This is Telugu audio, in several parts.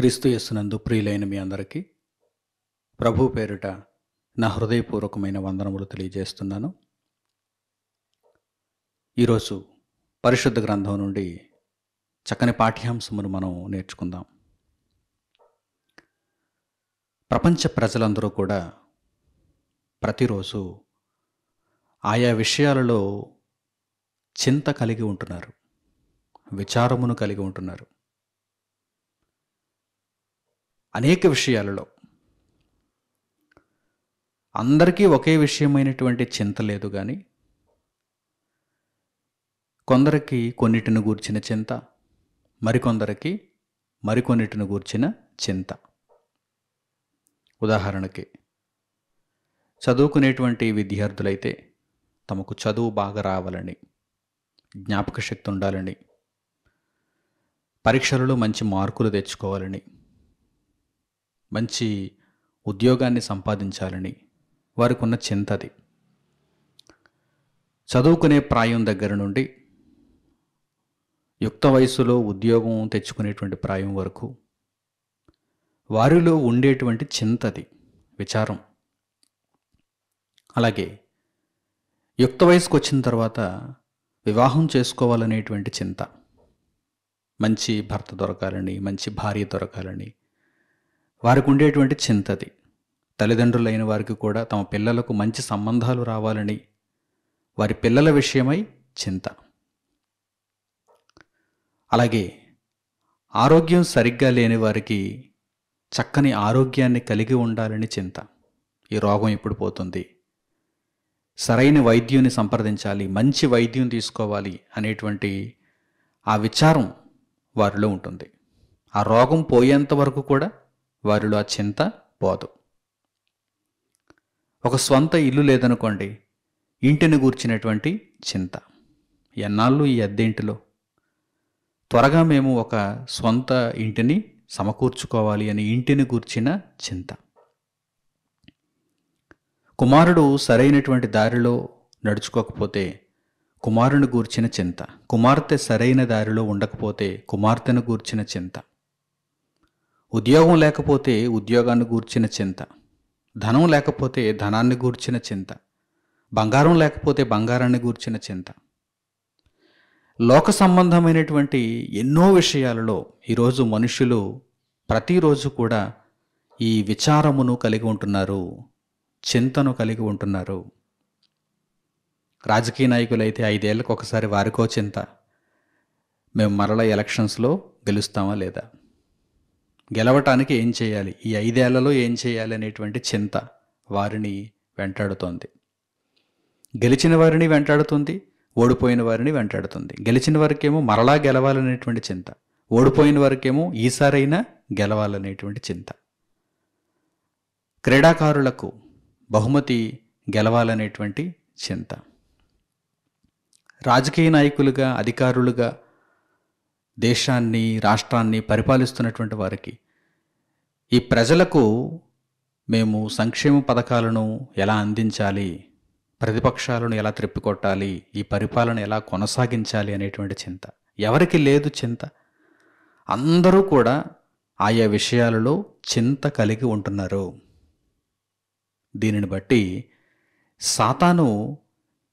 క్రీస్తు యస్సునందు ప్రియులైన మీ అందరికీ ప్రభు పేరిట నా హృదయపూర్వకమైన వందనములు తెలియజేస్తున్నాను ఈరోజు పరిశుద్ధ గ్రంథం నుండి చక్కని పాఠ్యాంశమును మనం నేర్చుకుందాం ప్రపంచ ప్రజలందరూ కూడా ప్రతిరోజు ఆయా విషయాలలో చింత కలిగి ఉంటున్నారు విచారమును కలిగి ఉంటున్నారు అనేక విషయాలలో అందరికీ ఒకే విషయమైనటువంటి చింత లేదు కానీ కొందరికి కొన్నిటిని గూర్చిన చింత మరికొందరికి మరికొన్నిటిని గూర్చిన చింత ఉదాహరణకి చదువుకునేటువంటి విద్యార్థులైతే తమకు చదువు బాగా రావాలని జ్ఞాపక శక్తి ఉండాలని పరీక్షలలో మంచి మార్కులు తెచ్చుకోవాలని మంచి ఉద్యోగాన్ని సంపాదించాలని వారికి ఉన్న చింత అది చదువుకునే ప్రాయం దగ్గర నుండి యుక్త వయసులో ఉద్యోగం తెచ్చుకునేటువంటి ప్రాయం వరకు వారిలో ఉండేటువంటి చింతది విచారం అలాగే యుక్త వయసుకు వచ్చిన తర్వాత వివాహం చేసుకోవాలనేటువంటి చింత మంచి భర్త దొరకాలని మంచి భార్య దొరకాలని వారికి ఉండేటువంటి చింతది తల్లిదండ్రులైన వారికి కూడా తమ పిల్లలకు మంచి సంబంధాలు రావాలని వారి పిల్లల విషయమై చింత అలాగే ఆరోగ్యం సరిగ్గా లేని వారికి చక్కని ఆరోగ్యాన్ని కలిగి ఉండాలని చింత ఈ రోగం ఇప్పుడు పోతుంది సరైన వైద్యుని సంప్రదించాలి మంచి వైద్యం తీసుకోవాలి అనేటువంటి ఆ విచారం వారిలో ఉంటుంది ఆ రోగం పోయేంత వరకు కూడా వారిలో ఆ చింత పోదు ఒక స్వంత ఇల్లు లేదనుకోండి ఇంటిని గూర్చినటువంటి చింత ఎన్నాళ్ళు ఈ అద్దెంటిలో త్వరగా మేము ఒక స్వంత ఇంటిని సమకూర్చుకోవాలి అని ఇంటిని గూర్చిన చింత కుమారుడు సరైనటువంటి దారిలో నడుచుకోకపోతే కుమారుని గూర్చిన చింత కుమార్తె సరైన దారిలో ఉండకపోతే కుమార్తెను గూర్చిన చింత ఉద్యోగం లేకపోతే ఉద్యోగాన్ని గూర్చిన చింత ధనం లేకపోతే ధనాన్ని గూర్చిన చింత బంగారం లేకపోతే బంగారాన్ని గూర్చిన చింత లోక సంబంధమైనటువంటి ఎన్నో విషయాలలో ఈరోజు మనుషులు ప్రతిరోజు కూడా ఈ విచారమును కలిగి ఉంటున్నారు చింతను కలిగి ఉంటున్నారు రాజకీయ నాయకులైతే ఐదేళ్లకు ఒకసారి వారికో చింత మేము మరల ఎలక్షన్స్లో గెలుస్తామా లేదా గెలవటానికి ఏం చేయాలి ఈ ఐదేళ్లలో ఏం చేయాలి అనేటువంటి చింత వారిని వెంటాడుతోంది గెలిచిన వారిని వెంటాడుతుంది ఓడిపోయిన వారిని వెంటాడుతుంది గెలిచిన వారికేమో మరలా గెలవాలనేటువంటి చింత ఓడిపోయిన వారికేమో ఈసారైనా గెలవాలనేటువంటి చింత క్రీడాకారులకు బహుమతి గెలవాలనేటువంటి చింత రాజకీయ నాయకులుగా అధికారులుగా దేశాన్ని రాష్ట్రాన్ని పరిపాలిస్తున్నటువంటి వారికి ఈ ప్రజలకు మేము సంక్షేమ పథకాలను ఎలా అందించాలి ప్రతిపక్షాలను ఎలా త్రిప్పికొట్టాలి ఈ పరిపాలన ఎలా కొనసాగించాలి అనేటువంటి చింత ఎవరికి లేదు చింత అందరూ కూడా ఆయా విషయాలలో చింత కలిగి ఉంటున్నారు దీనిని బట్టి సాతాను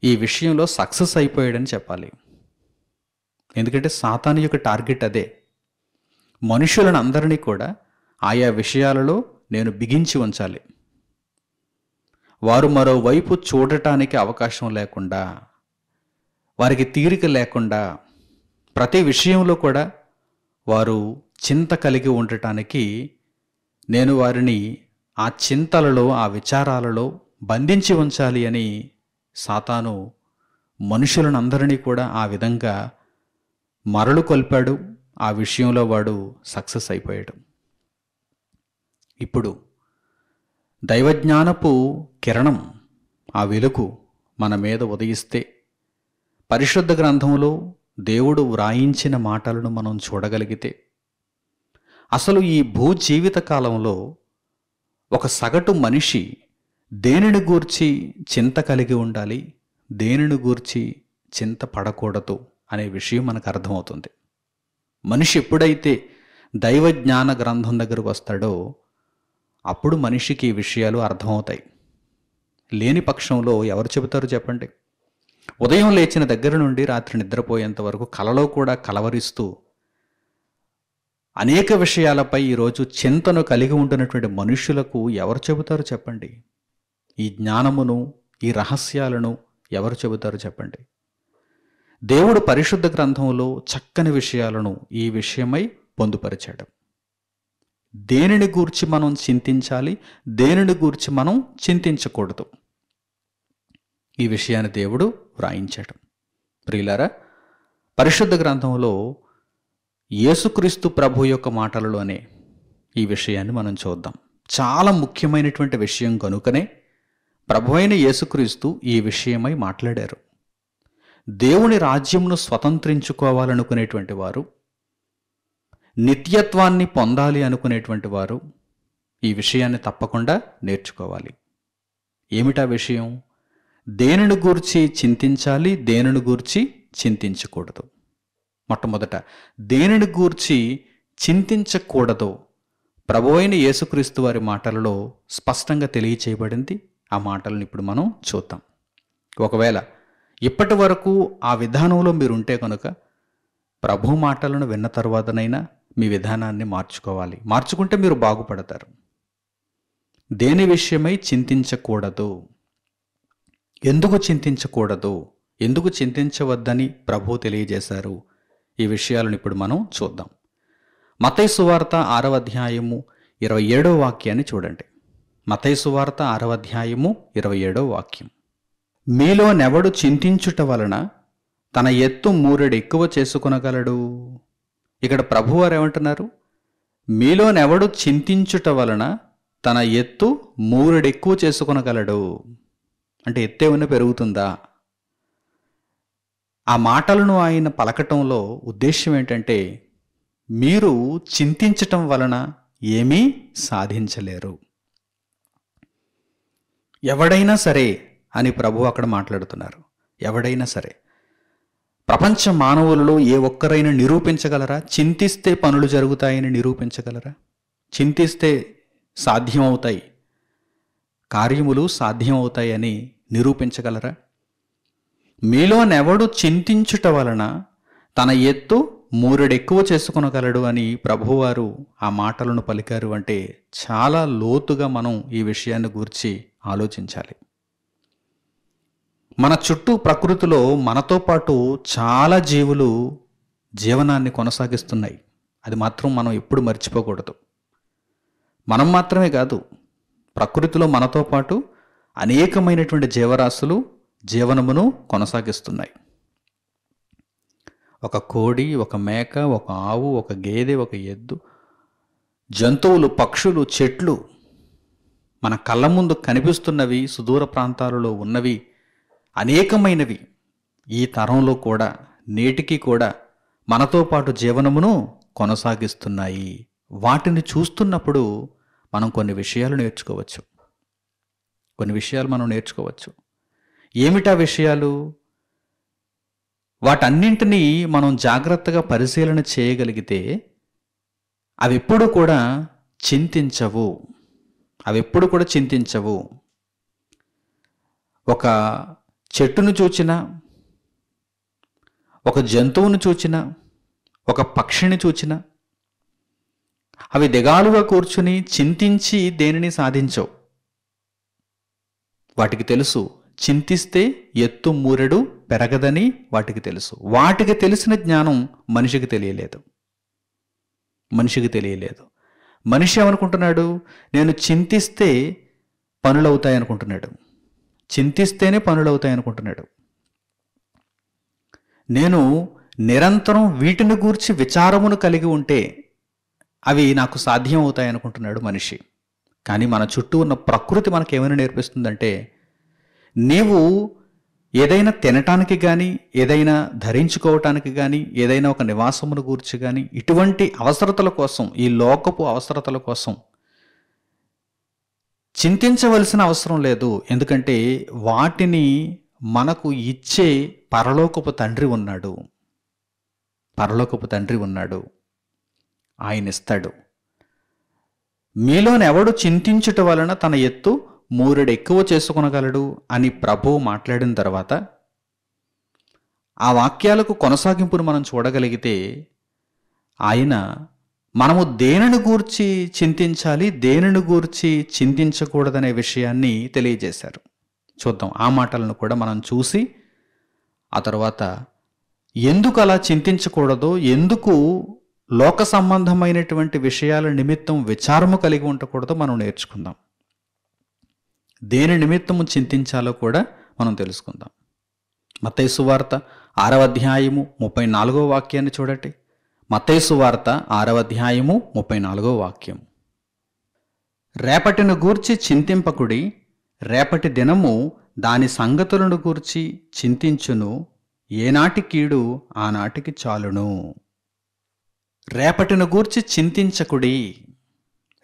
ఈ విషయంలో సక్సెస్ అయిపోయాడని చెప్పాలి ఎందుకంటే సాతాను యొక్క టార్గెట్ అదే మనుషులను అందరినీ కూడా ఆయా విషయాలలో నేను బిగించి ఉంచాలి వారు మరోవైపు చూడటానికి అవకాశం లేకుండా వారికి తీరిక లేకుండా ప్రతి విషయంలో కూడా వారు చింత కలిగి ఉండటానికి నేను వారిని ఆ చింతలలో ఆ విచారాలలో బంధించి ఉంచాలి అని సాతాను మనుషులను అందరినీ కూడా ఆ విధంగా మరలు కొల్పాడు ఆ విషయంలో వాడు సక్సెస్ అయిపోయాడు ఇప్పుడు దైవజ్ఞానపు కిరణం ఆ వెలుకు మన మీద ఉదయిస్తే పరిశుద్ధ గ్రంథంలో దేవుడు వ్రాయించిన మాటలను మనం చూడగలిగితే అసలు ఈ భూ జీవిత కాలంలో ఒక సగటు మనిషి దేనిని గూర్చి చింత కలిగి ఉండాలి దేనిని గూర్చి చింత పడకూడదు అనే విషయం మనకు అర్థమవుతుంది మనిషి ఎప్పుడైతే దైవ జ్ఞాన గ్రంథం దగ్గరకు వస్తాడో అప్పుడు మనిషికి ఈ విషయాలు అర్థమవుతాయి లేని పక్షంలో ఎవరు చెబుతారు చెప్పండి ఉదయం లేచిన దగ్గర నుండి రాత్రి నిద్రపోయేంత వరకు కలలో కూడా కలవరిస్తూ అనేక విషయాలపై ఈరోజు చింతను కలిగి ఉంటున్నటువంటి మనుషులకు ఎవరు చెబుతారు చెప్పండి ఈ జ్ఞానమును ఈ రహస్యాలను ఎవరు చెబుతారు చెప్పండి దేవుడు పరిశుద్ధ గ్రంథంలో చక్కని విషయాలను ఈ విషయమై పొందుపరిచాడు దేనిని గూర్చి మనం చింతించాలి దేనిని గూర్చి మనం చింతించకూడదు ఈ విషయాన్ని దేవుడు వ్రాయించాడు ప్రియులారా పరిశుద్ధ గ్రంథంలో యేసుక్రీస్తు ప్రభు యొక్క మాటలలోనే ఈ విషయాన్ని మనం చూద్దాం చాలా ముఖ్యమైనటువంటి విషయం కనుకనే ప్రభు అయిన యేసుక్రీస్తు ఈ విషయమై మాట్లాడారు దేవుని రాజ్యంను స్వతంత్రించుకోవాలనుకునేటువంటి వారు నిత్యత్వాన్ని పొందాలి అనుకునేటువంటి వారు ఈ విషయాన్ని తప్పకుండా నేర్చుకోవాలి ఏమిటా విషయం దేనిని గూర్చి చింతించాలి దేనిని గూర్చి చింతించకూడదు మొట్టమొదట దేనిని గూర్చి చింతించకూడదో ప్రభువైన యేసుక్రీస్తు వారి మాటలలో స్పష్టంగా తెలియచేయబడింది ఆ మాటలను ఇప్పుడు మనం చూద్దాం ఒకవేళ ఇప్పటి వరకు ఆ విధానంలో మీరుంటే కనుక ప్రభు మాటలను విన్న తర్వాతనైనా మీ విధానాన్ని మార్చుకోవాలి మార్చుకుంటే మీరు బాగుపడతారు దేని విషయమై చింతించకూడదు ఎందుకు చింతించకూడదు ఎందుకు చింతించవద్దని ప్రభు తెలియజేశారు ఈ విషయాలను ఇప్పుడు మనం చూద్దాం మతై సువార్త ఆరవ అధ్యాయము ఇరవై ఏడో వాక్యాన్ని చూడండి మతై సువార్త ఆరవ అధ్యాయము ఇరవై ఏడో వాక్యం మీలోనెవడు చింతించుట వలన తన ఎత్తు మూరెడు ఎక్కువ చేసుకునగలడు ఇక్కడ ప్రభువారు ఏమంటున్నారు మీలోనెవడు చింతించుట వలన తన ఎత్తు మూరెడు ఎక్కువ చేసుకునగలడు అంటే ఎత్తే ఏమైనా పెరుగుతుందా ఆ మాటలను ఆయన పలకటంలో ఉద్దేశ్యం ఏంటంటే మీరు చింతించటం వలన ఏమీ సాధించలేరు ఎవడైనా సరే అని ప్రభు అక్కడ మాట్లాడుతున్నారు ఎవడైనా సరే ప్రపంచ మానవులలో ఏ ఒక్కరైనా నిరూపించగలరా చింతిస్తే పనులు జరుగుతాయని నిరూపించగలరా చింతిస్తే సాధ్యమవుతాయి కార్యములు సాధ్యమవుతాయని నిరూపించగలరా మీలోనెవడు చింతించుట వలన తన ఎత్తు మూరెడెక్కువ చేసుకునగలడు అని ప్రభువారు ఆ మాటలను పలికారు అంటే చాలా లోతుగా మనం ఈ విషయాన్ని గూర్చి ఆలోచించాలి మన చుట్టూ ప్రకృతిలో మనతో పాటు చాలా జీవులు జీవనాన్ని కొనసాగిస్తున్నాయి అది మాత్రం మనం ఎప్పుడు మర్చిపోకూడదు మనం మాత్రమే కాదు ప్రకృతిలో మనతో పాటు అనేకమైనటువంటి జీవరాశులు జీవనమును కొనసాగిస్తున్నాయి ఒక కోడి ఒక మేక ఒక ఆవు ఒక గేదె ఒక ఎద్దు జంతువులు పక్షులు చెట్లు మన కళ్ళ ముందు కనిపిస్తున్నవి సుదూర ప్రాంతాలలో ఉన్నవి అనేకమైనవి ఈ తరంలో కూడా నేటికి కూడా మనతో పాటు జీవనమును కొనసాగిస్తున్నాయి వాటిని చూస్తున్నప్పుడు మనం కొన్ని విషయాలు నేర్చుకోవచ్చు కొన్ని విషయాలు మనం నేర్చుకోవచ్చు ఏమిటా విషయాలు వాటన్నింటినీ మనం జాగ్రత్తగా పరిశీలన చేయగలిగితే అవి ఎప్పుడు కూడా చింతించవు అవి ఎప్పుడు కూడా చింతించవు ఒక చెట్టును చూచినా ఒక జంతువును చూచినా ఒక పక్షిని చూచినా అవి దిగాలుగా కూర్చుని చింతించి దేనిని సాధించవు వాటికి తెలుసు చింతిస్తే ఎత్తు మూరెడు పెరగదని వాటికి తెలుసు వాటికి తెలిసిన జ్ఞానం మనిషికి తెలియలేదు మనిషికి తెలియలేదు మనిషి ఏమనుకుంటున్నాడు నేను చింతిస్తే పనులవుతాయి అనుకుంటున్నాడు చింతిస్తేనే పనులు అవుతాయి అనుకుంటున్నాడు నేను నిరంతరం వీటిని గూర్చి విచారమును కలిగి ఉంటే అవి నాకు సాధ్యం అవుతాయి అనుకుంటున్నాడు మనిషి కానీ మన చుట్టూ ఉన్న ప్రకృతి మనకు ఏమైనా నేర్పిస్తుందంటే నీవు ఏదైనా తినటానికి కానీ ఏదైనా ధరించుకోవటానికి కానీ ఏదైనా ఒక నివాసమును గూర్చి కానీ ఇటువంటి అవసరతల కోసం ఈ లోకపు అవసరతల కోసం చింతించవలసిన అవసరం లేదు ఎందుకంటే వాటిని మనకు ఇచ్చే పరలోకపు తండ్రి ఉన్నాడు పరలోకపు తండ్రి ఉన్నాడు ఆయన ఇస్తాడు మీలోనెవడు చింతించుట వలన తన ఎత్తు మూరెడు ఎక్కువ చేసుకునగలడు అని ప్రభువు మాట్లాడిన తర్వాత ఆ వాక్యాలకు కొనసాగింపును మనం చూడగలిగితే ఆయన మనము దేనిని గూర్చి చింతించాలి దేనిని గూర్చి చింతించకూడదనే విషయాన్ని తెలియజేశారు చూద్దాం ఆ మాటలను కూడా మనం చూసి ఆ తర్వాత ఎందుకు అలా చింతించకూడదో ఎందుకు లోక సంబంధమైనటువంటి విషయాల నిమిత్తం విచారము కలిగి ఉండకూడదో మనం నేర్చుకుందాం దేని నిమిత్తము చింతించాలో కూడా మనం తెలుసుకుందాం మతైసు వార్త ఆరవ అధ్యాయము ముప్పై నాలుగో వాక్యాన్ని చూడండి మతేసు వార్త ఆరవ అధ్యాయము ముప్పై నాలుగో వాక్యం రేపటిను గూర్చి చింతింపకుడి రేపటి దినము దాని సంగతులను గూర్చి చింతించును ఏనాటి కీడు ఆనాటికి చాలును రేపటిను గూర్చి చింతించకుడి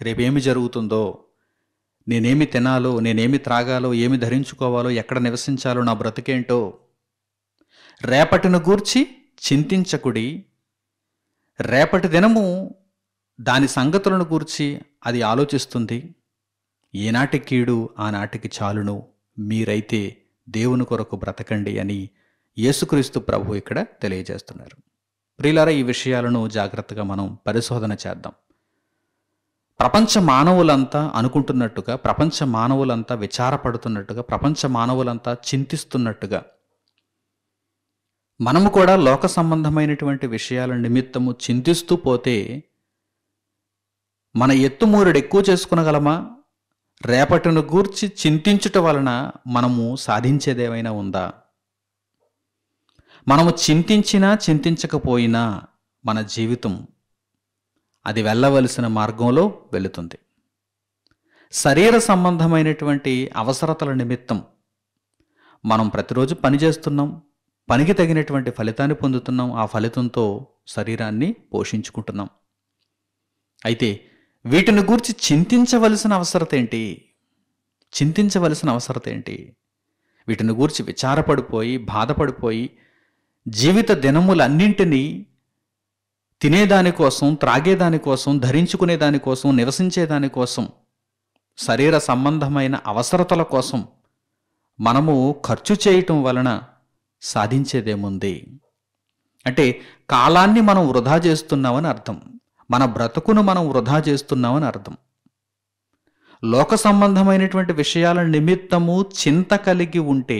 రేపేమి జరుగుతుందో నేనేమి తినాలో నేనేమి త్రాగాలో ఏమి ధరించుకోవాలో ఎక్కడ నివసించాలో నా బ్రతికేంటో రేపటిను గూర్చి చింతించకుడి రేపటి దినము దాని సంగతులను గూర్చి అది ఆలోచిస్తుంది ఏనాటి కీడు ఆనాటికి చాలును మీరైతే దేవుని కొరకు బ్రతకండి అని యేసుక్రీస్తు ప్రభు ఇక్కడ తెలియజేస్తున్నారు ప్రియులార ఈ విషయాలను జాగ్రత్తగా మనం పరిశోధన చేద్దాం ప్రపంచ మానవులంతా అనుకుంటున్నట్టుగా ప్రపంచ మానవులంతా విచారపడుతున్నట్టుగా ప్రపంచ మానవులంతా చింతిస్తున్నట్టుగా మనము కూడా లోక సంబంధమైనటువంటి విషయాల నిమిత్తము చింతిస్తూ పోతే మన ఎత్తుమూరుడు ఎక్కువ చేసుకునగలమా రేపటిను గూర్చి చింతించుట వలన మనము సాధించేదేమైనా ఉందా మనము చింతించినా చింతించకపోయినా మన జీవితం అది వెళ్ళవలసిన మార్గంలో వెళుతుంది శరీర సంబంధమైనటువంటి అవసరతల నిమిత్తం మనం ప్రతిరోజు పనిచేస్తున్నాం పనికి తగినటువంటి ఫలితాన్ని పొందుతున్నాం ఆ ఫలితంతో శరీరాన్ని పోషించుకుంటున్నాం అయితే వీటిని గూర్చి చింతించవలసిన అవసరత ఏంటి చింతించవలసిన అవసరత ఏంటి వీటిని గూర్చి విచారపడిపోయి బాధపడిపోయి జీవిత దినములన్నింటినీ తినేదానికోసం త్రాగేదానికోసం ధరించుకునే దానికోసం నివసించేదానికోసం శరీర సంబంధమైన అవసరతల కోసం మనము ఖర్చు చేయటం వలన సాధించేదేముంది అంటే కాలాన్ని మనం వృధా చేస్తున్నామని అర్థం మన బ్రతుకును మనం వృధా చేస్తున్నామని అర్థం లోక సంబంధమైనటువంటి విషయాల నిమిత్తము చింత కలిగి ఉంటే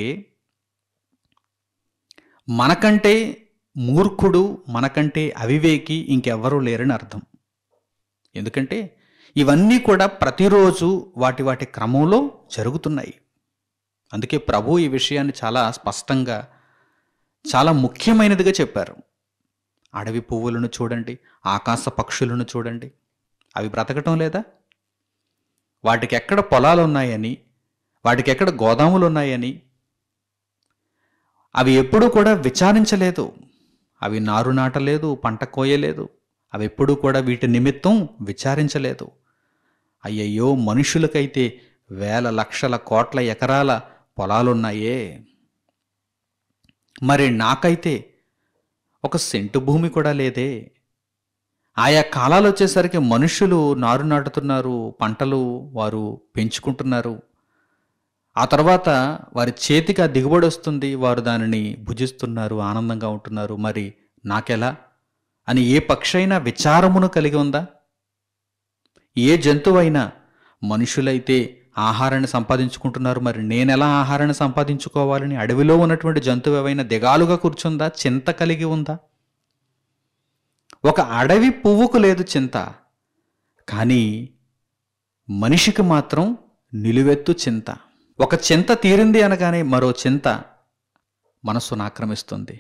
మనకంటే మూర్ఖుడు మనకంటే అవివేకి ఇంకెవ్వరూ లేరని అర్థం ఎందుకంటే ఇవన్నీ కూడా ప్రతిరోజు వాటి వాటి క్రమంలో జరుగుతున్నాయి అందుకే ప్రభు ఈ విషయాన్ని చాలా స్పష్టంగా చాలా ముఖ్యమైనదిగా చెప్పారు అడవి పువ్వులను చూడండి ఆకాశ పక్షులను చూడండి అవి బ్రతకటం లేదా వాటికి ఎక్కడ పొలాలు ఉన్నాయని వాటికి ఎక్కడ గోదాములు ఉన్నాయని అవి ఎప్పుడూ కూడా విచారించలేదు అవి నారు నాటలేదు పంట కోయలేదు అవి ఎప్పుడూ కూడా వీటి నిమిత్తం విచారించలేదు అయ్యయ్యో మనుషులకైతే వేల లక్షల కోట్ల ఎకరాల పొలాలున్నాయే మరి నాకైతే ఒక సెంటు భూమి కూడా లేదే ఆయా కాలాలు వచ్చేసరికి మనుషులు నారు నాటుతున్నారు పంటలు వారు పెంచుకుంటున్నారు ఆ తర్వాత వారి చేతికి దిగుబడి వస్తుంది వారు దానిని భుజిస్తున్నారు ఆనందంగా ఉంటున్నారు మరి నాకెలా అని ఏ పక్షైనా విచారమును కలిగి ఉందా ఏ జంతువైనా మనుషులైతే ఆహారాన్ని సంపాదించుకుంటున్నారు మరి నేను ఎలా ఆహారాన్ని సంపాదించుకోవాలని అడవిలో ఉన్నటువంటి జంతువు ఏవైనా దిగాలుగా కూర్చుందా చింత కలిగి ఉందా ఒక అడవి పువ్వుకు లేదు చింత కానీ మనిషికి మాత్రం నిలువెత్తు చింత ఒక చింత తీరింది అనగానే మరో చింత మనస్సును ఆక్రమిస్తుంది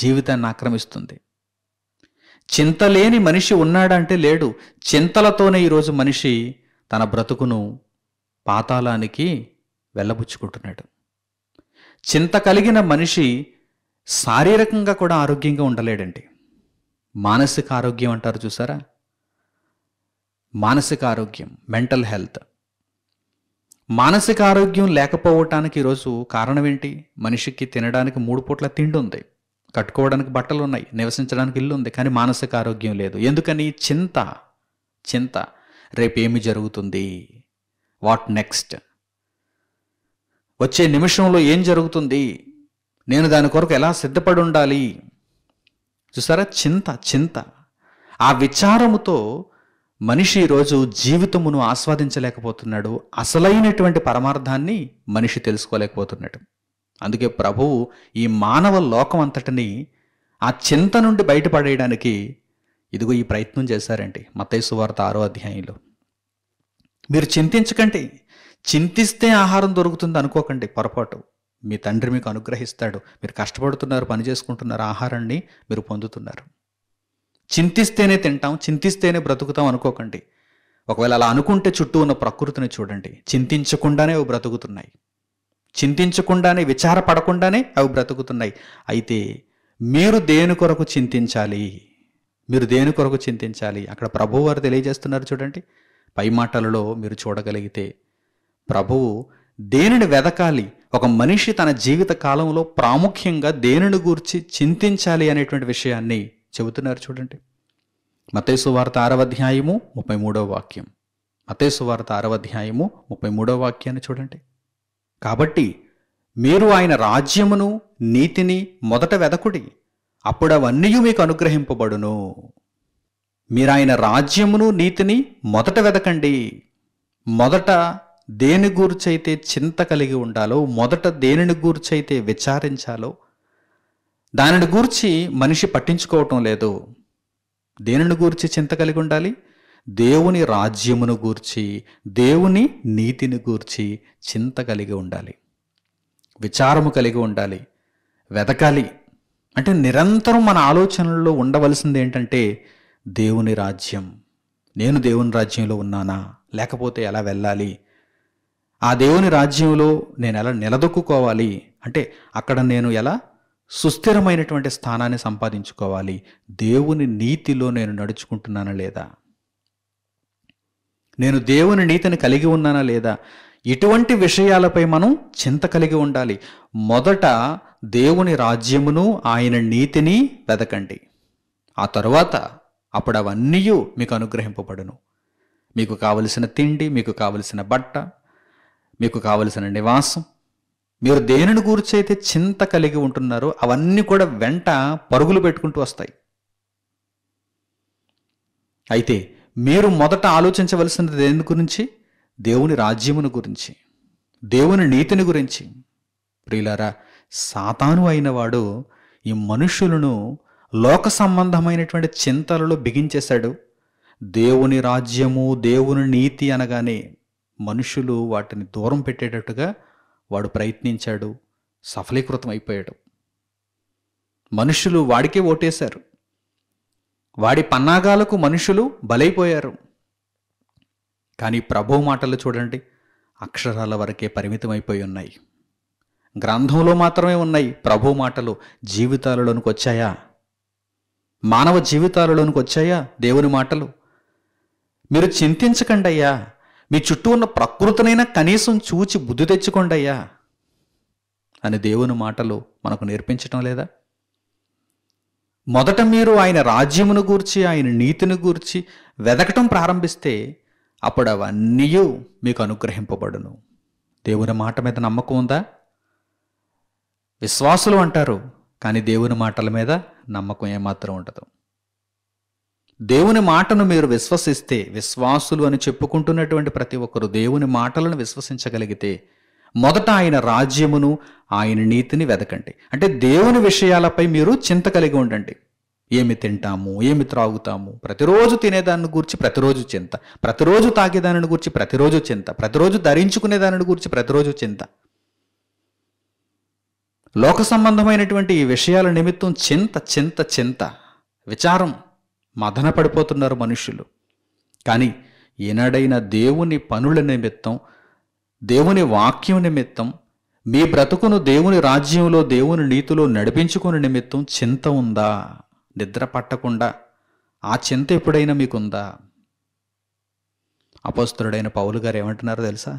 జీవితాన్ని ఆక్రమిస్తుంది చింత లేని మనిషి ఉన్నాడంటే లేడు చింతలతోనే ఈరోజు మనిషి తన బ్రతుకును పాతాళానికి వెళ్ళబుచ్చుకుంటున్నాడు చింత కలిగిన మనిషి శారీరకంగా కూడా ఆరోగ్యంగా ఉండలేడండి మానసిక ఆరోగ్యం అంటారు చూసారా మానసిక ఆరోగ్యం మెంటల్ హెల్త్ మానసిక ఆరోగ్యం లేకపోవటానికి ఈరోజు కారణం ఏంటి మనిషికి తినడానికి మూడు పూట్ల తిండి ఉంది కట్టుకోవడానికి బట్టలు ఉన్నాయి నివసించడానికి ఇల్లు ఉంది కానీ మానసిక ఆరోగ్యం లేదు ఎందుకని చింత చింత రేపేమి జరుగుతుంది వాట్ నెక్స్ట్ వచ్చే నిమిషంలో ఏం జరుగుతుంది నేను దాని కొరకు ఎలా సిద్ధపడి ఉండాలి చూసారా చింత చింత ఆ విచారముతో మనిషి ఈరోజు జీవితమును ఆస్వాదించలేకపోతున్నాడు అసలైనటువంటి పరమార్థాన్ని మనిషి తెలుసుకోలేకపోతున్నాడు అందుకే ప్రభువు ఈ మానవ లోకం అంతటిని ఆ చింత నుండి బయటపడేయడానికి ఇదిగో ఈ ప్రయత్నం చేశారండి మతైసు వార్త ఆరో అధ్యాయంలో మీరు చింతించకండి చింతిస్తే ఆహారం దొరుకుతుంది అనుకోకండి పొరపాటు మీ తండ్రి మీకు అనుగ్రహిస్తాడు మీరు కష్టపడుతున్నారు పని చేసుకుంటున్నారు ఆహారాన్ని మీరు పొందుతున్నారు చింతిస్తేనే తింటాం చింతిస్తేనే బ్రతుకుతాం అనుకోకండి ఒకవేళ అలా అనుకుంటే చుట్టూ ఉన్న ప్రకృతిని చూడండి చింతించకుండానే అవి బ్రతుకుతున్నాయి చింతించకుండానే విచారపడకుండానే అవి బ్రతుకుతున్నాయి అయితే మీరు దేని కొరకు చింతించాలి మీరు దేని కొరకు చింతించాలి అక్కడ ప్రభువు వారు తెలియజేస్తున్నారు చూడండి పై మాటలలో మీరు చూడగలిగితే ప్రభువు దేనిని వెదకాలి ఒక మనిషి తన జీవిత కాలంలో ప్రాముఖ్యంగా దేనిని గురించి చింతించాలి అనేటువంటి విషయాన్ని చెబుతున్నారు చూడండి మతేసు వార్త ఆరవధ్యాయము అధ్యాయము ముప్పై మూడవ వాక్యం మతేసు వార్త ఆరవధ్యాయము అధ్యాయము ముప్పై మూడవ వాక్యాన్ని చూడండి కాబట్టి మీరు ఆయన రాజ్యమును నీతిని మొదట వెదకుడి అప్పుడు అవన్నీ మీకు అనుగ్రహింపబడును మీరాయన రాజ్యమును నీతిని మొదట వెదకండి మొదట దేని గూర్చైతే చింత కలిగి ఉండాలో మొదట దేనిని గూర్చైతే విచారించాలో దానిని గూర్చి మనిషి పట్టించుకోవటం లేదు దేనిని గూర్చి చింత కలిగి ఉండాలి దేవుని రాజ్యమును గూర్చి దేవుని నీతిని గూర్చి చింత కలిగి ఉండాలి విచారము కలిగి ఉండాలి వెదకాలి అంటే నిరంతరం మన ఆలోచనల్లో ఉండవలసింది ఏంటంటే దేవుని రాజ్యం నేను దేవుని రాజ్యంలో ఉన్నానా లేకపోతే ఎలా వెళ్ళాలి ఆ దేవుని రాజ్యంలో నేను ఎలా నిలదొక్కుకోవాలి అంటే అక్కడ నేను ఎలా సుస్థిరమైనటువంటి స్థానాన్ని సంపాదించుకోవాలి దేవుని నీతిలో నేను నడుచుకుంటున్నానా లేదా నేను దేవుని నీతిని కలిగి ఉన్నానా లేదా ఇటువంటి విషయాలపై మనం చింత కలిగి ఉండాలి మొదట దేవుని రాజ్యమును ఆయన నీతిని వెదకండి ఆ తరువాత అప్పుడు అవన్నీ మీకు అనుగ్రహింపబడును మీకు కావలసిన తిండి మీకు కావలసిన బట్ట మీకు కావలసిన నివాసం మీరు దేనిని గురించి అయితే చింత కలిగి ఉంటున్నారో అవన్నీ కూడా వెంట పరుగులు పెట్టుకుంటూ వస్తాయి అయితే మీరు మొదట ఆలోచించవలసిన దేని గురించి దేవుని రాజ్యమును గురించి దేవుని నీతిని గురించి ప్రియులారా సాతాను అయినవాడు ఈ మనుషులను లోక సంబంధమైనటువంటి చింతలలో బిగించేశాడు దేవుని రాజ్యము దేవుని నీతి అనగానే మనుషులు వాటిని దూరం పెట్టేటట్టుగా వాడు ప్రయత్నించాడు సఫలీకృతం అయిపోయాడు మనుషులు వాడికే ఓటేశారు వాడి పన్నాగాలకు మనుషులు బలైపోయారు కానీ ప్రభు మాటలు చూడండి అక్షరాల వరకే పరిమితమైపోయి ఉన్నాయి గ్రంథంలో మాత్రమే ఉన్నాయి ప్రభు మాటలు జీవితాలలోనికి వచ్చాయా మానవ జీవితాలలోనికి వచ్చాయా దేవుని మాటలు మీరు చింతించకండి అయ్యా మీ చుట్టూ ఉన్న ప్రకృతినైనా కనీసం చూచి బుద్ధి తెచ్చుకోండి అయ్యా అని దేవుని మాటలు మనకు నేర్పించటం లేదా మొదట మీరు ఆయన రాజ్యమును గూర్చి ఆయన నీతిని గూర్చి వెదకటం ప్రారంభిస్తే అప్పుడు అవన్నీ మీకు అనుగ్రహింపబడును దేవుని మాట మీద నమ్మకం ఉందా విశ్వాసులు అంటారు కానీ దేవుని మాటల మీద నమ్మకం ఏమాత్రం ఉండదు దేవుని మాటను మీరు విశ్వసిస్తే విశ్వాసులు అని చెప్పుకుంటున్నటువంటి ప్రతి ఒక్కరు దేవుని మాటలను విశ్వసించగలిగితే మొదట ఆయన రాజ్యమును ఆయన నీతిని వెదకండి అంటే దేవుని విషయాలపై మీరు చింత కలిగి ఉండండి ఏమి తింటాము ఏమి త్రాగుతాము ప్రతిరోజు తినేదాని గురించి ప్రతిరోజు చింత ప్రతిరోజు తాగేదాని గురించి ప్రతిరోజు చింత ప్రతిరోజు ధరించుకునేదాని గురించి ప్రతిరోజు చింత లోక సంబంధమైనటువంటి ఈ విషయాల నిమిత్తం చింత చింత చింత విచారం మదన పడిపోతున్నారు మనుషులు కానీ ఈనాడైన దేవుని పనుల నిమిత్తం దేవుని వాక్యం నిమిత్తం మీ బ్రతుకును దేవుని రాజ్యంలో దేవుని నీతిలో నడిపించుకుని నిమిత్తం చింత ఉందా నిద్ర పట్టకుండా ఆ చింత ఎప్పుడైనా మీకుందా అపోస్తుడైన పౌలు గారు ఏమంటున్నారో తెలుసా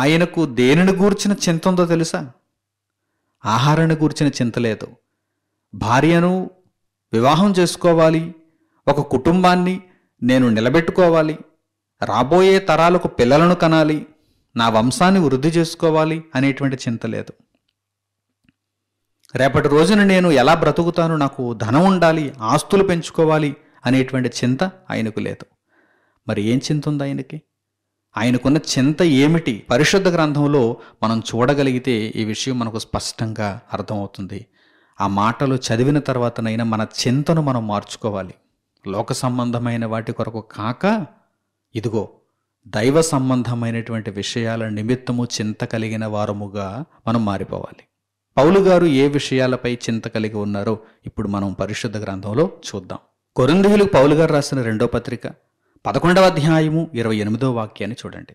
ఆయనకు దేనిని గూర్చిన చింత ఉందో తెలుసా ఆహారాన్ని గూర్చిన చింత లేదు భార్యను వివాహం చేసుకోవాలి ఒక కుటుంబాన్ని నేను నిలబెట్టుకోవాలి రాబోయే తరాలకు పిల్లలను కనాలి నా వంశాన్ని వృద్ధి చేసుకోవాలి అనేటువంటి చింత లేదు రేపటి రోజున నేను ఎలా బ్రతుకుతాను నాకు ధనం ఉండాలి ఆస్తులు పెంచుకోవాలి అనేటువంటి చింత ఆయనకు లేదు మరి ఏం చింత ఉంది ఆయనకి ఆయనకున్న చింత ఏమిటి పరిశుద్ధ గ్రంథంలో మనం చూడగలిగితే ఈ విషయం మనకు స్పష్టంగా అర్థమవుతుంది ఆ మాటలు చదివిన తర్వాతనైనా మన చింతను మనం మార్చుకోవాలి లోక సంబంధమైన వాటి కొరకు కాక ఇదిగో దైవ సంబంధమైనటువంటి విషయాల నిమిత్తము చింత కలిగిన వారముగా మనం మారిపోవాలి పౌలు గారు ఏ విషయాలపై చింత కలిగి ఉన్నారో ఇప్పుడు మనం పరిశుద్ధ గ్రంథంలో చూద్దాం కొరందీయులకు పౌలు గారు రాసిన రెండో పత్రిక పదకొండవ అధ్యాయము ఇరవై ఎనిమిదవ వాక్యాన్ని చూడండి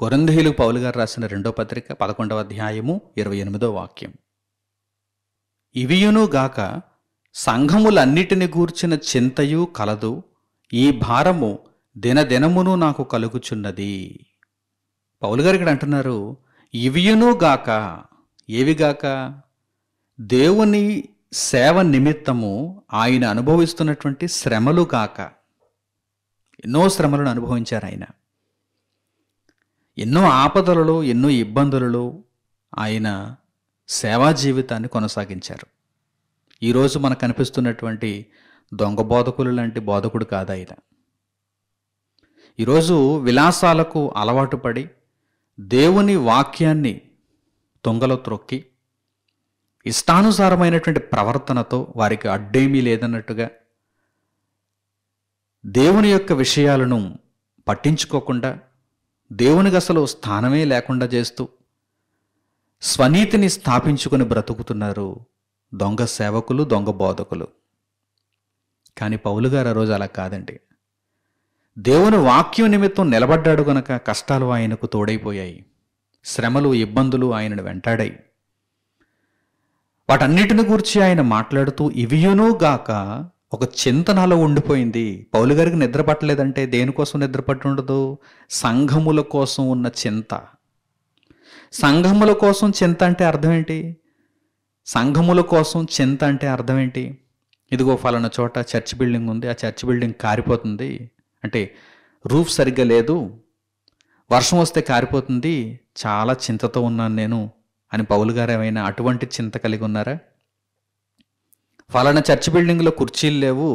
కొరంధీలు పౌలు గారు రాసిన రెండో పత్రిక పదకొండవ అధ్యాయము ఇరవై ఎనిమిదో వాక్యం ఇవియునుగాక సంఘములన్నిటిని గూర్చిన చింతయు కలదు ఈ భారము దినదినమును నాకు కలుగుచున్నది పౌలు గారు ఇక్కడ అంటున్నారు ఇవియునుగాక ఏవిగాక దేవుని సేవ నిమిత్తము ఆయన అనుభవిస్తున్నటువంటి శ్రమలుగాక ఎన్నో శ్రమలను అనుభవించారు ఆయన ఎన్నో ఆపదలలో ఎన్నో ఇబ్బందులలో ఆయన సేవా జీవితాన్ని కొనసాగించారు ఈరోజు మనకు కనిపిస్తున్నటువంటి దొంగ బోధకులు లాంటి బోధకుడు కాదు ఆయన ఈరోజు విలాసాలకు అలవాటు పడి దేవుని వాక్యాన్ని తొంగలో త్రొక్కి ఇష్టానుసారమైనటువంటి ప్రవర్తనతో వారికి అడ్డేమీ లేదన్నట్టుగా దేవుని యొక్క విషయాలను పట్టించుకోకుండా దేవునికి అసలు స్థానమే లేకుండా చేస్తూ స్వనీతిని స్థాపించుకొని బ్రతుకుతున్నారు దొంగ సేవకులు దొంగ బోధకులు కానీ పౌలు గారు ఆ రోజు అలా కాదండి దేవుని వాక్యం నిమిత్తం నిలబడ్డాడు గనక కష్టాలు ఆయనకు తోడైపోయాయి శ్రమలు ఇబ్బందులు ఆయనను వెంటాడాయి వాటన్నిటిని గురించి ఆయన మాట్లాడుతూ ఇవియునూ గాక ఒక చింతనలో ఉండిపోయింది పౌలు గారికి నిద్ర పట్టలేదంటే దేనికోసం నిద్ర పట్టి ఉండదు సంఘముల కోసం ఉన్న చింత సంఘముల కోసం చింత అంటే అర్థం ఏంటి సంఘముల కోసం చింత అంటే అర్థం ఏంటి ఇదిగో ఫలాన చోట చర్చ్ బిల్డింగ్ ఉంది ఆ చర్చ్ బిల్డింగ్ కారిపోతుంది అంటే రూఫ్ సరిగ్గా లేదు వర్షం వస్తే కారిపోతుంది చాలా చింతతో ఉన్నాను నేను అని పౌలు గారు ఏమైనా అటువంటి చింత కలిగి ఉన్నారా ఫలానా చర్చ్ బిల్డింగ్లో కుర్చీలు లేవు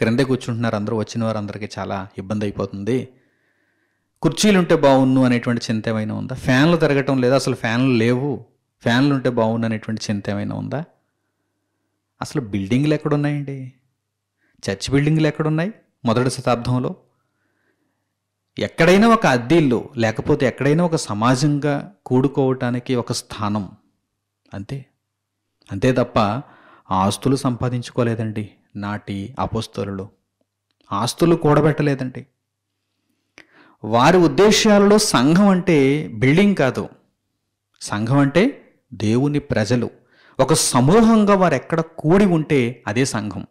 క్రిందే కూర్చుంటున్నారు అందరూ వచ్చిన వారందరికీ చాలా ఇబ్బంది అయిపోతుంది కుర్చీలు ఉంటే బాగుండు అనేటువంటి చింత ఏమైనా ఉందా ఫ్యాన్లు తిరగటం లేదా అసలు ఫ్యాన్లు లేవు ఫ్యాన్లు ఉంటే బాగుండు అనేటువంటి చింత ఏమైనా ఉందా అసలు బిల్డింగ్లు ఎక్కడున్నాయండి చర్చ్ బిల్డింగ్లు ఎక్కడున్నాయి మొదటి శతాబ్దంలో ఎక్కడైనా ఒక అద్దీళ్ళు లేకపోతే ఎక్కడైనా ఒక సమాజంగా కూడుకోవటానికి ఒక స్థానం అంతే అంతే తప్ప ఆస్తులు సంపాదించుకోలేదండి నాటి అపోస్తలు ఆస్తులు కూడబెట్టలేదండి వారి ఉద్దేశాలలో సంఘం అంటే బిల్డింగ్ కాదు సంఘం అంటే దేవుని ప్రజలు ఒక సమూహంగా వారు ఎక్కడ కూడి ఉంటే అదే సంఘం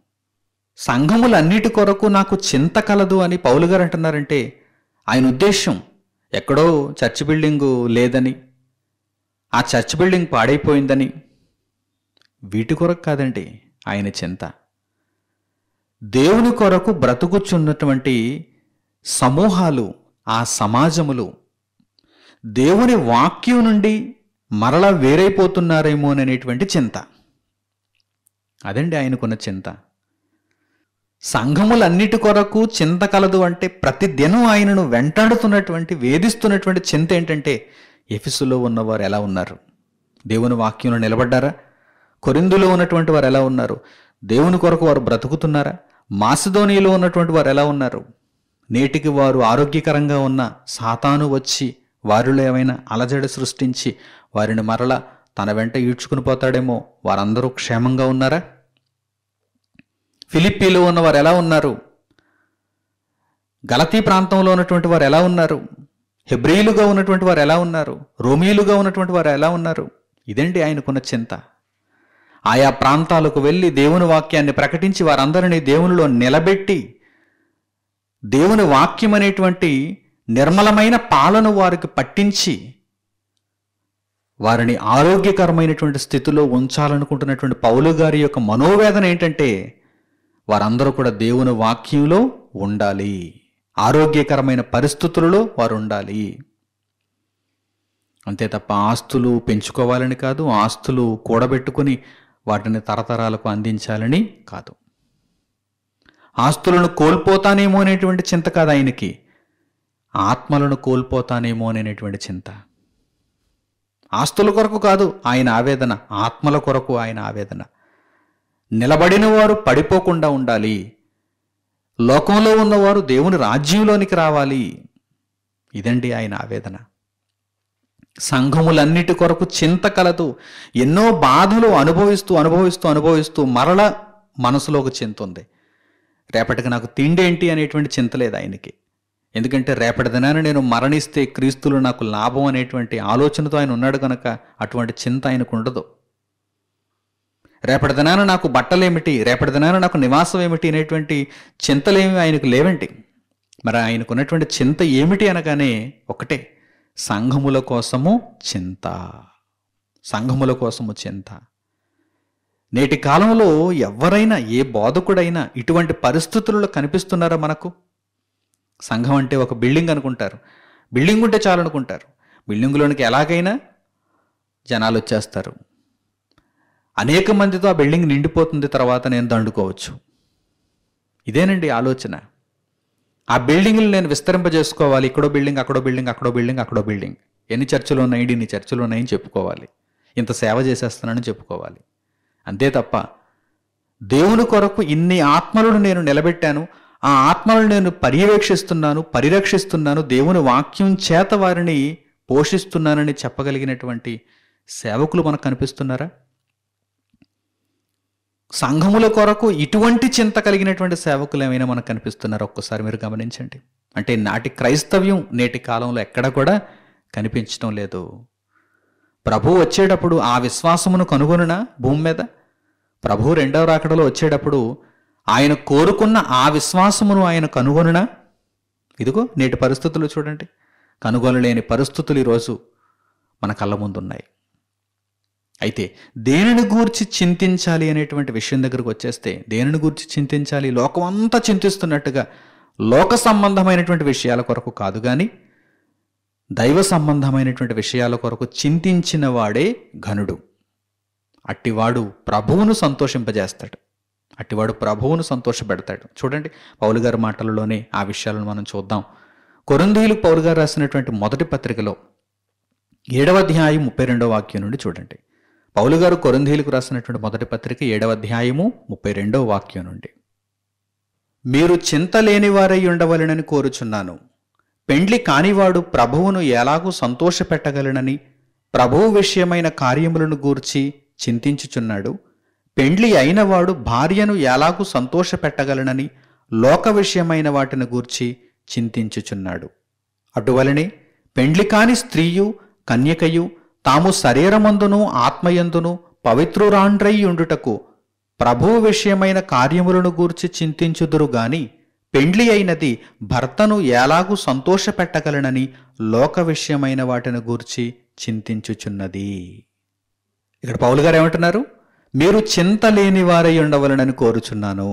సంఘములన్నిటి కొరకు నాకు చింత కలదు అని పౌలు గారు అంటున్నారంటే ఆయన ఉద్దేశం ఎక్కడో చర్చ్ బిల్డింగు లేదని ఆ చర్చ్ బిల్డింగ్ పాడైపోయిందని వీటి కొరకు కాదండి ఆయన చింత దేవుని కొరకు బ్రతుకుచున్నటువంటి సమూహాలు ఆ సమాజములు దేవుని వాక్యం నుండి మరలా వేరైపోతున్నారేమో అనేటువంటి చింత అదండి ఆయనకున్న చింత సంఘములన్నిటి కొరకు చింత కలదు అంటే ప్రతిదినం ఆయనను వెంటాడుతున్నటువంటి వేధిస్తున్నటువంటి చింత ఏంటంటే ఎఫిసులో ఉన్నవారు ఎలా ఉన్నారు దేవుని వాక్యంలో నిలబడ్డారా కొరిందులో ఉన్నటువంటి వారు ఎలా ఉన్నారు దేవుని కొరకు వారు బ్రతుకుతున్నారా మాసిధోనిలో ఉన్నటువంటి వారు ఎలా ఉన్నారు నేటికి వారు ఆరోగ్యకరంగా ఉన్న సాతాను వచ్చి వారిలో ఏమైనా అలజడ సృష్టించి వారిని మరల తన వెంట ఈడ్చుకుని పోతాడేమో వారందరూ క్షేమంగా ఉన్నారా ఫిలిప్పీలో ఉన్నవారు ఎలా ఉన్నారు గలతీ ప్రాంతంలో ఉన్నటువంటి వారు ఎలా ఉన్నారు హెబ్రియులుగా ఉన్నటువంటి వారు ఎలా ఉన్నారు రోమీలుగా ఉన్నటువంటి వారు ఎలా ఉన్నారు ఇదండి ఆయనకున్న చింత ఆయా ప్రాంతాలకు వెళ్ళి దేవుని వాక్యాన్ని ప్రకటించి వారందరినీ దేవునిలో నిలబెట్టి దేవుని వాక్యం అనేటువంటి నిర్మలమైన పాలను వారికి పట్టించి వారిని ఆరోగ్యకరమైనటువంటి స్థితిలో ఉంచాలనుకుంటున్నటువంటి పౌలు గారి యొక్క మనోవేదన ఏంటంటే వారందరూ కూడా దేవుని వాక్యంలో ఉండాలి ఆరోగ్యకరమైన పరిస్థితులలో వారు ఉండాలి అంతే తప్ప ఆస్తులు పెంచుకోవాలని కాదు ఆస్తులు కూడబెట్టుకుని వాటిని తరతరాలకు అందించాలని కాదు ఆస్తులను కోల్పోతానేమో అనేటువంటి చింత కాదు ఆయనకి ఆత్మలను కోల్పోతానేమో అనేటువంటి చింత ఆస్తుల కొరకు కాదు ఆయన ఆవేదన ఆత్మల కొరకు ఆయన ఆవేదన నిలబడిన వారు పడిపోకుండా ఉండాలి లోకంలో ఉన్నవారు దేవుని రాజ్యంలోనికి రావాలి ఇదండి ఆయన ఆవేదన సంఘములన్నిటి కొరకు చింత కలదు ఎన్నో బాధలు అనుభవిస్తూ అనుభవిస్తూ అనుభవిస్తూ మరల మనసులో ఒక చింత ఉంది రేపటికి నాకు తిండి ఏంటి అనేటువంటి చింత లేదు ఆయనకి ఎందుకంటే రేపటి దినాన నేను మరణిస్తే క్రీస్తులు నాకు లాభం అనేటువంటి ఆలోచనతో ఆయన ఉన్నాడు కనుక అటువంటి చింత ఆయనకు ఉండదు రేపటి దినాన నాకు బట్టలేమిటి రేపటి దినాన నాకు నివాసం ఏమిటి అనేటువంటి చింతలేమి ఆయనకు లేవండి మరి ఆయనకున్నటువంటి చింత ఏమిటి అనగానే ఒకటే సంఘముల కోసము చింత సంఘముల కోసము చింత నేటి కాలంలో ఎవరైనా ఏ బోధకుడైనా ఇటువంటి పరిస్థితులలో కనిపిస్తున్నారా మనకు సంఘం అంటే ఒక బిల్డింగ్ అనుకుంటారు బిల్డింగ్ ఉంటే చాలు అనుకుంటారు బిల్డింగ్లోనికి ఎలాగైనా జనాలు వచ్చేస్తారు అనేక మందితో ఆ బిల్డింగ్ నిండిపోతుంది తర్వాత నేను దండుకోవచ్చు ఇదేనండి ఆలోచన ఆ బిల్డింగ్లు నేను విస్తరింపజేసుకోవాలి ఇక్కడో బిల్డింగ్ అక్కడో బిల్డింగ్ అక్కడో బిల్డింగ్ అక్కడో బిల్డింగ్ ఎన్ని చర్చలు ఉన్నాయి ఇన్ని చర్చలు ఉన్నాయని చెప్పుకోవాలి ఇంత సేవ చేసేస్తానని చెప్పుకోవాలి అంతే తప్ప దేవుని కొరకు ఇన్ని ఆత్మలను నేను నిలబెట్టాను ఆ ఆత్మలను నేను పర్యవేక్షిస్తున్నాను పరిరక్షిస్తున్నాను దేవుని వాక్యం చేత వారిని పోషిస్తున్నానని చెప్పగలిగినటువంటి సేవకులు మనకు కనిపిస్తున్నారా సంఘముల కొరకు ఇటువంటి చింత కలిగినటువంటి సేవకులు ఏమైనా మనకు కనిపిస్తున్నారు ఒక్కసారి మీరు గమనించండి అంటే నాటి క్రైస్తవ్యం నేటి కాలంలో ఎక్కడ కూడా కనిపించడం లేదు ప్రభు వచ్చేటప్పుడు ఆ విశ్వాసమును కనుగొనునా భూమి మీద ప్రభు రెండవ రాకడలో వచ్చేటప్పుడు ఆయన కోరుకున్న ఆ విశ్వాసమును ఆయన కనుగొనునా ఇదిగో నేటి పరిస్థితులు చూడండి కనుగొనలేని పరిస్థితులు ఈరోజు మన కళ్ళ ముందున్నాయి అయితే దేనిని గూర్చి చింతించాలి అనేటువంటి విషయం దగ్గరకు వచ్చేస్తే దేనిని గూర్చి చింతించాలి లోకం అంతా చింతిస్తున్నట్టుగా లోక సంబంధమైనటువంటి విషయాల కొరకు కాదు కానీ దైవ సంబంధమైనటువంటి విషయాల కొరకు చింతించిన వాడే ఘనుడు అట్టివాడు ప్రభువును సంతోషింపజేస్తాడు అట్టివాడు ప్రభువును సంతోషపెడతాడు చూడండి పౌలు గారి మాటలలోనే ఆ విషయాలను మనం చూద్దాం కొరందీలు పౌలు గారు రాసినటువంటి మొదటి పత్రికలో ఏడవ అధ్యాయం ముప్పై రెండవ వాక్యం నుండి చూడండి పౌలు గారు కొరంధీలకు రాసినటువంటి మొదటి పత్రిక ఏడవ అధ్యాయము ముప్పై రెండవ వాక్యం నుండి మీరు చింత లేనివారై ఉండవలనని కోరుచున్నాను పెండ్లి కానివాడు ప్రభువును ఎలాగూ సంతోషపెట్టగలనని ప్రభువు విషయమైన కార్యములను గూర్చి చింతించుచున్నాడు పెండ్లి అయినవాడు భార్యను ఎలాగూ సంతోషపెట్టగలనని లోక విషయమైన వాటిని గూర్చి చింతించుచున్నాడు అటువలనే పెండ్లి కాని స్త్రీయు కన్యకయు తాము శరీరమందును ఆత్మయందును పవిత్రురాండ్రయ్యుండుటకు ప్రభువు విషయమైన కార్యములను గూర్చి చింతించుదురుగాని పెండ్లి అయినది భర్తను ఎలాగూ సంతోషపెట్టగలనని లోక విషయమైన వాటిని గూర్చి చింతించుచున్నది ఇక్కడ పౌలు గారు ఏమంటున్నారు మీరు చింత లేని వారై ఉండవలనని కోరుచున్నాను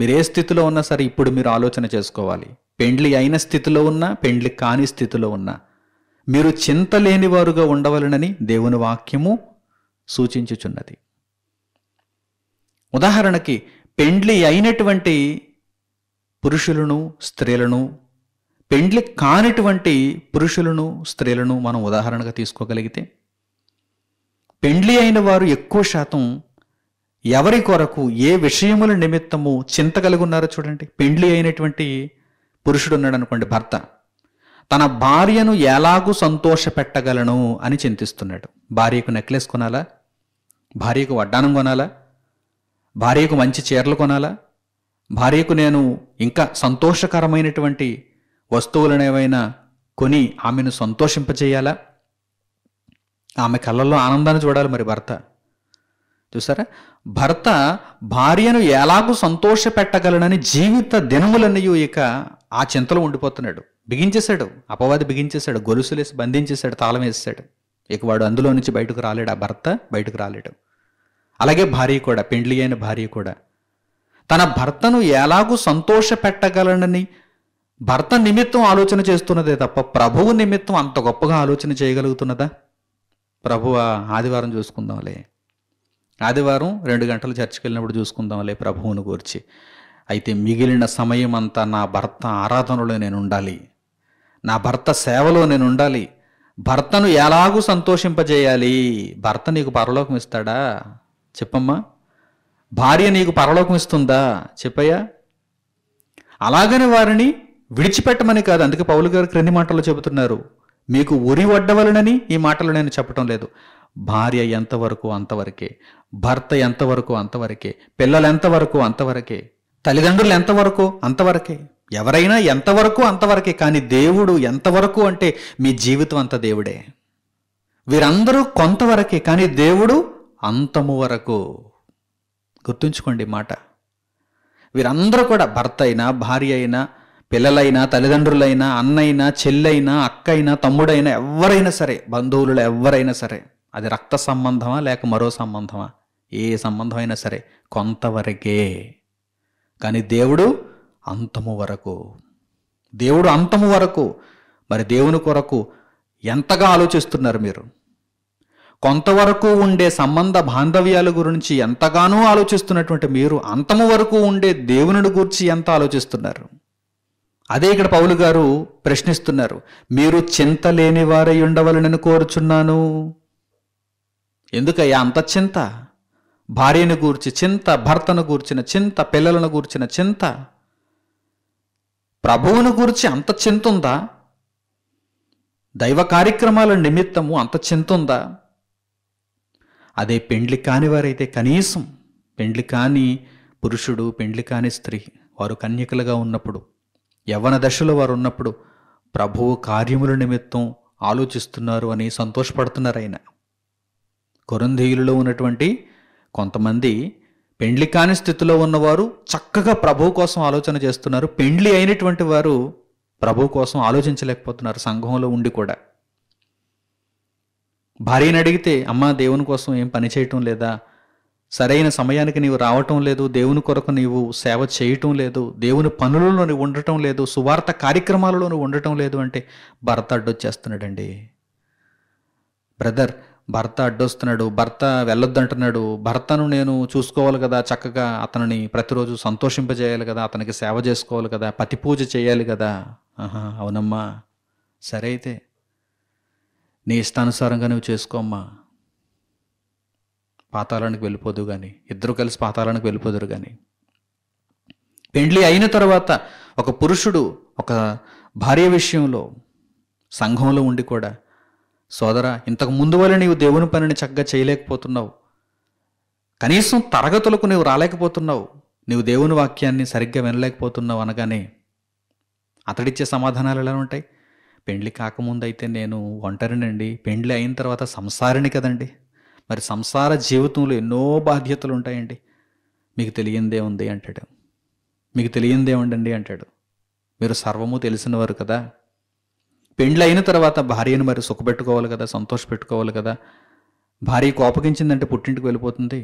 మీరు ఏ స్థితిలో ఉన్నా సరే ఇప్పుడు మీరు ఆలోచన చేసుకోవాలి పెండ్లి అయిన స్థితిలో ఉన్నా పెండ్లి కాని స్థితిలో ఉన్నా మీరు చింత లేనివారుగా ఉండవలనని దేవుని వాక్యము సూచించుచున్నది ఉదాహరణకి పెండ్లి అయినటువంటి పురుషులను స్త్రీలను పెండ్లి కానిటువంటి పురుషులను స్త్రీలను మనం ఉదాహరణగా తీసుకోగలిగితే పెండ్లి అయిన వారు ఎక్కువ శాతం ఎవరి కొరకు ఏ విషయముల నిమిత్తము చింత కలిగి ఉన్నారో చూడండి పెండ్లి అయినటువంటి పురుషుడు ఉన్నాడు అనుకోండి భర్త తన భార్యను ఎలాగూ సంతోషపెట్టగలను అని చింతిస్తున్నాడు భార్యకు నెక్లెస్ కొనాలా భార్యకు వడ్డానం కొనాలా భార్యకు మంచి చీరలు కొనాలా భార్యకు నేను ఇంకా సంతోషకరమైనటువంటి వస్తువులను ఏవైనా కొని ఆమెను సంతోషింపజేయాలా ఆమె కళ్ళల్లో ఆనందాన్ని చూడాలి మరి భర్త చూసారా భర్త భార్యను ఎలాగూ సంతోషపెట్టగలనని జీవిత దినములన్నయూ ఇక ఆ చింతలో ఉండిపోతున్నాడు బిగించేశాడు అపవాది బిగించేశాడు గొలుసులేసి బంధించేశాడు తాళం వేసాడు ఇక వాడు అందులో నుంచి బయటకు రాలేడు ఆ భర్త బయటకు రాలేడు అలాగే భార్య కూడా పెండ్లి అయిన భార్య కూడా తన భర్తను ఎలాగూ సంతోష పెట్టగలనని భర్త నిమిత్తం ఆలోచన చేస్తున్నదే తప్ప ప్రభువు నిమిత్తం అంత గొప్పగా ఆలోచన చేయగలుగుతున్నదా ప్రభు ఆదివారం చూసుకుందాంలే ఆదివారం రెండు గంటలు చర్చికి వెళ్ళినప్పుడు చూసుకుందాంలే ప్రభువును గూర్చి అయితే మిగిలిన సమయం అంతా నా భర్త ఆరాధనలో నేను ఉండాలి నా భర్త సేవలో నేను ఉండాలి భర్తను ఎలాగూ సంతోషింపజేయాలి భర్త నీకు పరలోకం ఇస్తాడా చెప్పమ్మా భార్య నీకు పరలోకం ఇస్తుందా చెప్పయ్యా అలాగని వారిని విడిచిపెట్టమని కాదు అందుకే పౌలు గారు క్రింది మాటలు చెబుతున్నారు మీకు ఉరి వడ్డవలనని ఈ మాటలు నేను చెప్పటం లేదు భార్య ఎంతవరకు అంతవరకే భర్త ఎంతవరకు అంతవరకే పిల్లలు ఎంతవరకు అంతవరకే తల్లిదండ్రులు ఎంతవరకు అంతవరకే ఎవరైనా ఎంతవరకు అంతవరకే కానీ దేవుడు ఎంతవరకు అంటే మీ జీవితం అంత దేవుడే వీరందరూ కొంతవరకే కానీ దేవుడు అంతము వరకు గుర్తుంచుకోండి మాట వీరందరూ కూడా భర్త అయినా భార్య అయినా పిల్లలైనా తల్లిదండ్రులైనా అన్నైనా చెల్లైనా అక్కైనా తమ్ముడైనా ఎవరైనా సరే బంధువులలో ఎవరైనా సరే అది రక్త సంబంధమా లేక మరో సంబంధమా ఏ సంబంధమైనా సరే కొంతవరకే కానీ దేవుడు అంతము వరకు దేవుడు అంతము వరకు మరి దేవుని కొరకు ఎంతగా ఆలోచిస్తున్నారు మీరు కొంతవరకు ఉండే సంబంధ బాంధవ్యాల గురించి ఎంతగానో ఆలోచిస్తున్నటువంటి మీరు అంతము వరకు ఉండే దేవునిని గురించి ఎంత ఆలోచిస్తున్నారు అదే ఇక్కడ పౌలు గారు ప్రశ్నిస్తున్నారు మీరు చింత లేని వారై ఉండవాలని కోరుచున్నాను ఎందుకయ్యా అంత చింత భార్యను గూర్చి చింత భర్తను గూర్చిన చింత పిల్లలను గూర్చిన చింత ప్రభువును గురించి అంత చింతుందా దైవ కార్యక్రమాల నిమిత్తము అంత చింతుందా అదే పెండ్లి కానివారైతే కనీసం పెండ్లి కాని పురుషుడు పెండ్లి కాని స్త్రీ వారు కన్యకలుగా ఉన్నప్పుడు యవ్వన దశలో వారు ఉన్నప్పుడు ప్రభువు కార్యముల నిమిత్తం ఆలోచిస్తున్నారు అని సంతోషపడుతున్నారు ఆయన కొరంధీయులలో ఉన్నటువంటి కొంతమంది పెండ్లి కాని స్థితిలో ఉన్నవారు చక్కగా ప్రభువు కోసం ఆలోచన చేస్తున్నారు పెండ్లి అయినటువంటి వారు ప్రభు కోసం ఆలోచించలేకపోతున్నారు సంఘంలో ఉండి కూడా భార్యని అడిగితే అమ్మ దేవుని కోసం ఏం పని చేయటం లేదా సరైన సమయానికి నీవు రావటం లేదు దేవుని కొరకు నీవు సేవ చేయటం లేదు దేవుని పనులలో నువ్వు ఉండటం లేదు సువార్త కార్యక్రమాలలో నువ్వు ఉండటం లేదు అంటే భర్త అడ్డొచ్చేస్తున్నాడండి బ్రదర్ భర్త అడ్డొస్తున్నాడు భర్త వెళ్ళొద్దంటున్నాడు భర్తను నేను చూసుకోవాలి కదా చక్కగా అతనిని ప్రతిరోజు సంతోషింపజేయాలి కదా అతనికి సేవ చేసుకోవాలి కదా పతి పూజ చేయాలి కదా అవునమ్మా సరే అయితే నీ ఇష్టానుసారంగా నువ్వు చేసుకోమ్మా పాతాళానికి వెళ్ళిపోదు కానీ ఇద్దరు కలిసి పాతాళానికి వెళ్ళిపోదురు కానీ పెండ్లి అయిన తర్వాత ఒక పురుషుడు ఒక భార్య విషయంలో సంఘంలో ఉండి కూడా సోదరా ఇంతకు ముందు వల్ల నీవు దేవుని పనిని చక్కగా చేయలేకపోతున్నావు కనీసం తరగతులకు నీవు రాలేకపోతున్నావు నీవు దేవుని వాక్యాన్ని సరిగ్గా వినలేకపోతున్నావు అనగానే అతడిచ్చే సమాధానాలు ఎలా ఉంటాయి పెండ్లి కాకముందైతే నేను ఒంటరినండి పెండ్లి అయిన తర్వాత సంసారిని కదండి మరి సంసార జీవితంలో ఎన్నో బాధ్యతలు ఉంటాయండి మీకు తెలియందే ఉంది అంటాడు మీకు తెలియందే ఉండండి అంటాడు మీరు సర్వము తెలిసినవారు కదా పెండ్లైన తర్వాత భార్యను మరి సుఖపెట్టుకోవాలి కదా సంతోష పెట్టుకోవాలి కదా భార్య కోపగించిందంటే పుట్టింటికి వెళ్ళిపోతుంది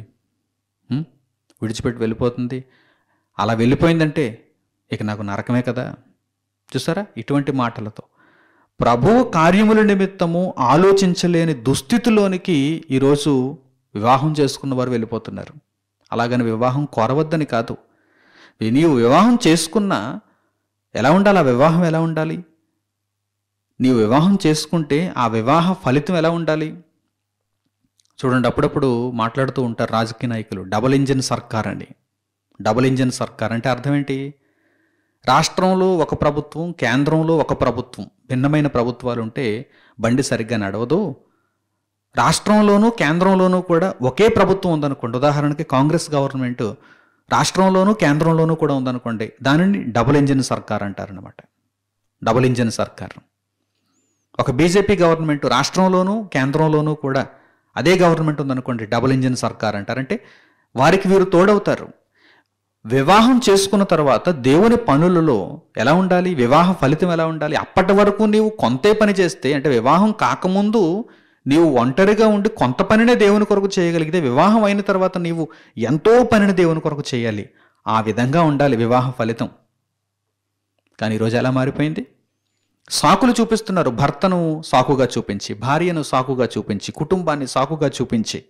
విడిచిపెట్టి వెళ్ళిపోతుంది అలా వెళ్ళిపోయిందంటే ఇక నాకు నరకమే కదా చూసారా ఇటువంటి మాటలతో ప్రభు కార్యముల నిమిత్తము ఆలోచించలేని దుస్థితిలోనికి ఈరోజు వివాహం చేసుకున్న వారు వెళ్ళిపోతున్నారు అలాగని వివాహం కోరవద్దని కాదు నీవు వివాహం చేసుకున్నా ఎలా ఉండాలి ఆ వివాహం ఎలా ఉండాలి నీవు వివాహం చేసుకుంటే ఆ వివాహ ఫలితం ఎలా ఉండాలి చూడండి అప్పుడప్పుడు మాట్లాడుతూ ఉంటారు రాజకీయ నాయకులు డబల్ ఇంజిన్ సర్కార్ అండి డబల్ ఇంజిన్ సర్కార్ అంటే అర్థం ఏంటి రాష్ట్రంలో ఒక ప్రభుత్వం కేంద్రంలో ఒక ప్రభుత్వం భిన్నమైన ప్రభుత్వాలు ఉంటే బండి సరిగ్గా నడవదు రాష్ట్రంలోనూ కేంద్రంలోనూ కూడా ఒకే ప్రభుత్వం ఉందనుకోండి ఉదాహరణకి కాంగ్రెస్ గవర్నమెంట్ రాష్ట్రంలోనూ కేంద్రంలోనూ కూడా ఉందనుకోండి దానిని డబుల్ ఇంజిన్ సర్కార్ అంటారనమాట డబుల్ ఇంజిన్ సర్కార్ ఒక బీజేపీ గవర్నమెంట్ రాష్ట్రంలోనూ కేంద్రంలోనూ కూడా అదే గవర్నమెంట్ ఉందనుకోండి డబుల్ ఇంజిన్ సర్కార్ అంటారంటే వారికి వీరు తోడవుతారు వివాహం చేసుకున్న తర్వాత దేవుని పనులలో ఎలా ఉండాలి వివాహ ఫలితం ఎలా ఉండాలి అప్పటి వరకు నీవు కొంతే పని చేస్తే అంటే వివాహం కాకముందు నీవు ఒంటరిగా ఉండి కొంత పనినే దేవుని కొరకు చేయగలిగితే వివాహం అయిన తర్వాత నీవు ఎంతో పనిని దేవుని కొరకు చేయాలి ఆ విధంగా ఉండాలి వివాహ ఫలితం కానీ ఈరోజు ఎలా మారిపోయింది సాకులు చూపిస్తున్నారు భర్తను సాకుగా చూపించి భార్యను సాకుగా చూపించి కుటుంబాన్ని సాకుగా చూపించి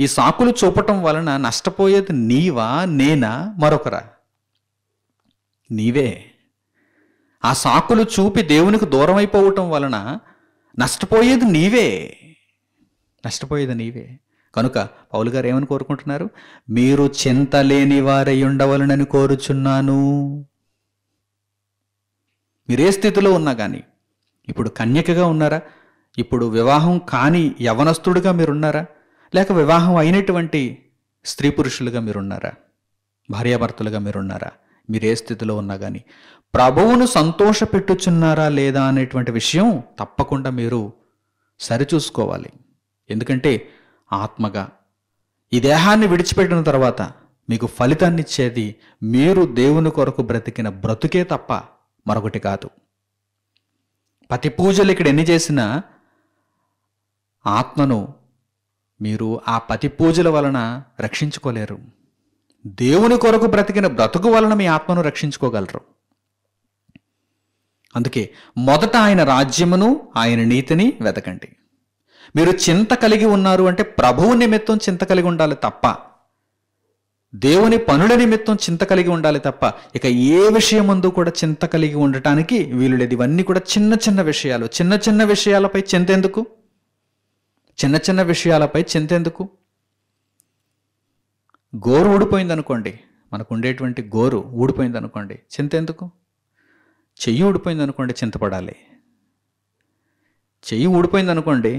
ఈ సాకులు చూపటం వలన నష్టపోయేది నీవా నేనా మరొకరా నీవే ఆ సాకులు చూపి దేవునికి దూరం అయిపోవటం వలన నష్టపోయేది నీవే నష్టపోయేది నీవే కనుక పౌలు గారు ఏమని కోరుకుంటున్నారు మీరు చింత లేని వారై ఉండవలనని కోరుచున్నాను మీరే స్థితిలో ఉన్నా కానీ ఇప్పుడు కన్యకగా ఉన్నారా ఇప్పుడు వివాహం కాని యవనస్తుడుగా మీరున్నారా లేక వివాహం అయినటువంటి స్త్రీ పురుషులుగా మీరున్నారా భార్యాభర్తలుగా మీరున్నారా మీరే స్థితిలో ఉన్నా కానీ ప్రభువును సంతోష పెట్టుచున్నారా లేదా అనేటువంటి విషయం తప్పకుండా మీరు సరిచూసుకోవాలి ఎందుకంటే ఆత్మగా ఈ దేహాన్ని విడిచిపెట్టిన తర్వాత మీకు ఫలితాన్నిచ్చేది మీరు దేవుని కొరకు బ్రతికిన బ్రతుకే తప్ప మరొకటి కాదు పతి పూజలు ఇక్కడ ఎన్ని చేసినా ఆత్మను మీరు ఆ పతి పూజల వలన రక్షించుకోలేరు దేవుని కొరకు బ్రతికిన బ్రతుకు వలన మీ ఆత్మను రక్షించుకోగలరు అందుకే మొదట ఆయన రాజ్యమును ఆయన నీతిని వెతకండి మీరు చింత కలిగి ఉన్నారు అంటే ప్రభువు నిమిత్తం చింత కలిగి ఉండాలి తప్ప దేవుని పనుల నిమిత్తం చింత కలిగి ఉండాలి తప్ప ఇక ఏ ముందు కూడా చింత కలిగి ఉండటానికి వీలులేదు ఇవన్నీ కూడా చిన్న చిన్న విషయాలు చిన్న చిన్న విషయాలపై చింతెందుకు చిన్న చిన్న విషయాలపై చింతెందుకు గోరు ఊడిపోయిందనుకోండి మనకు ఉండేటువంటి గోరు ఊడిపోయిందనుకోండి చింతెందుకు చెయ్యి ఊడిపోయిందనుకోండి చింతపడాలి చెయ్యి ఊడిపోయిందనుకోండి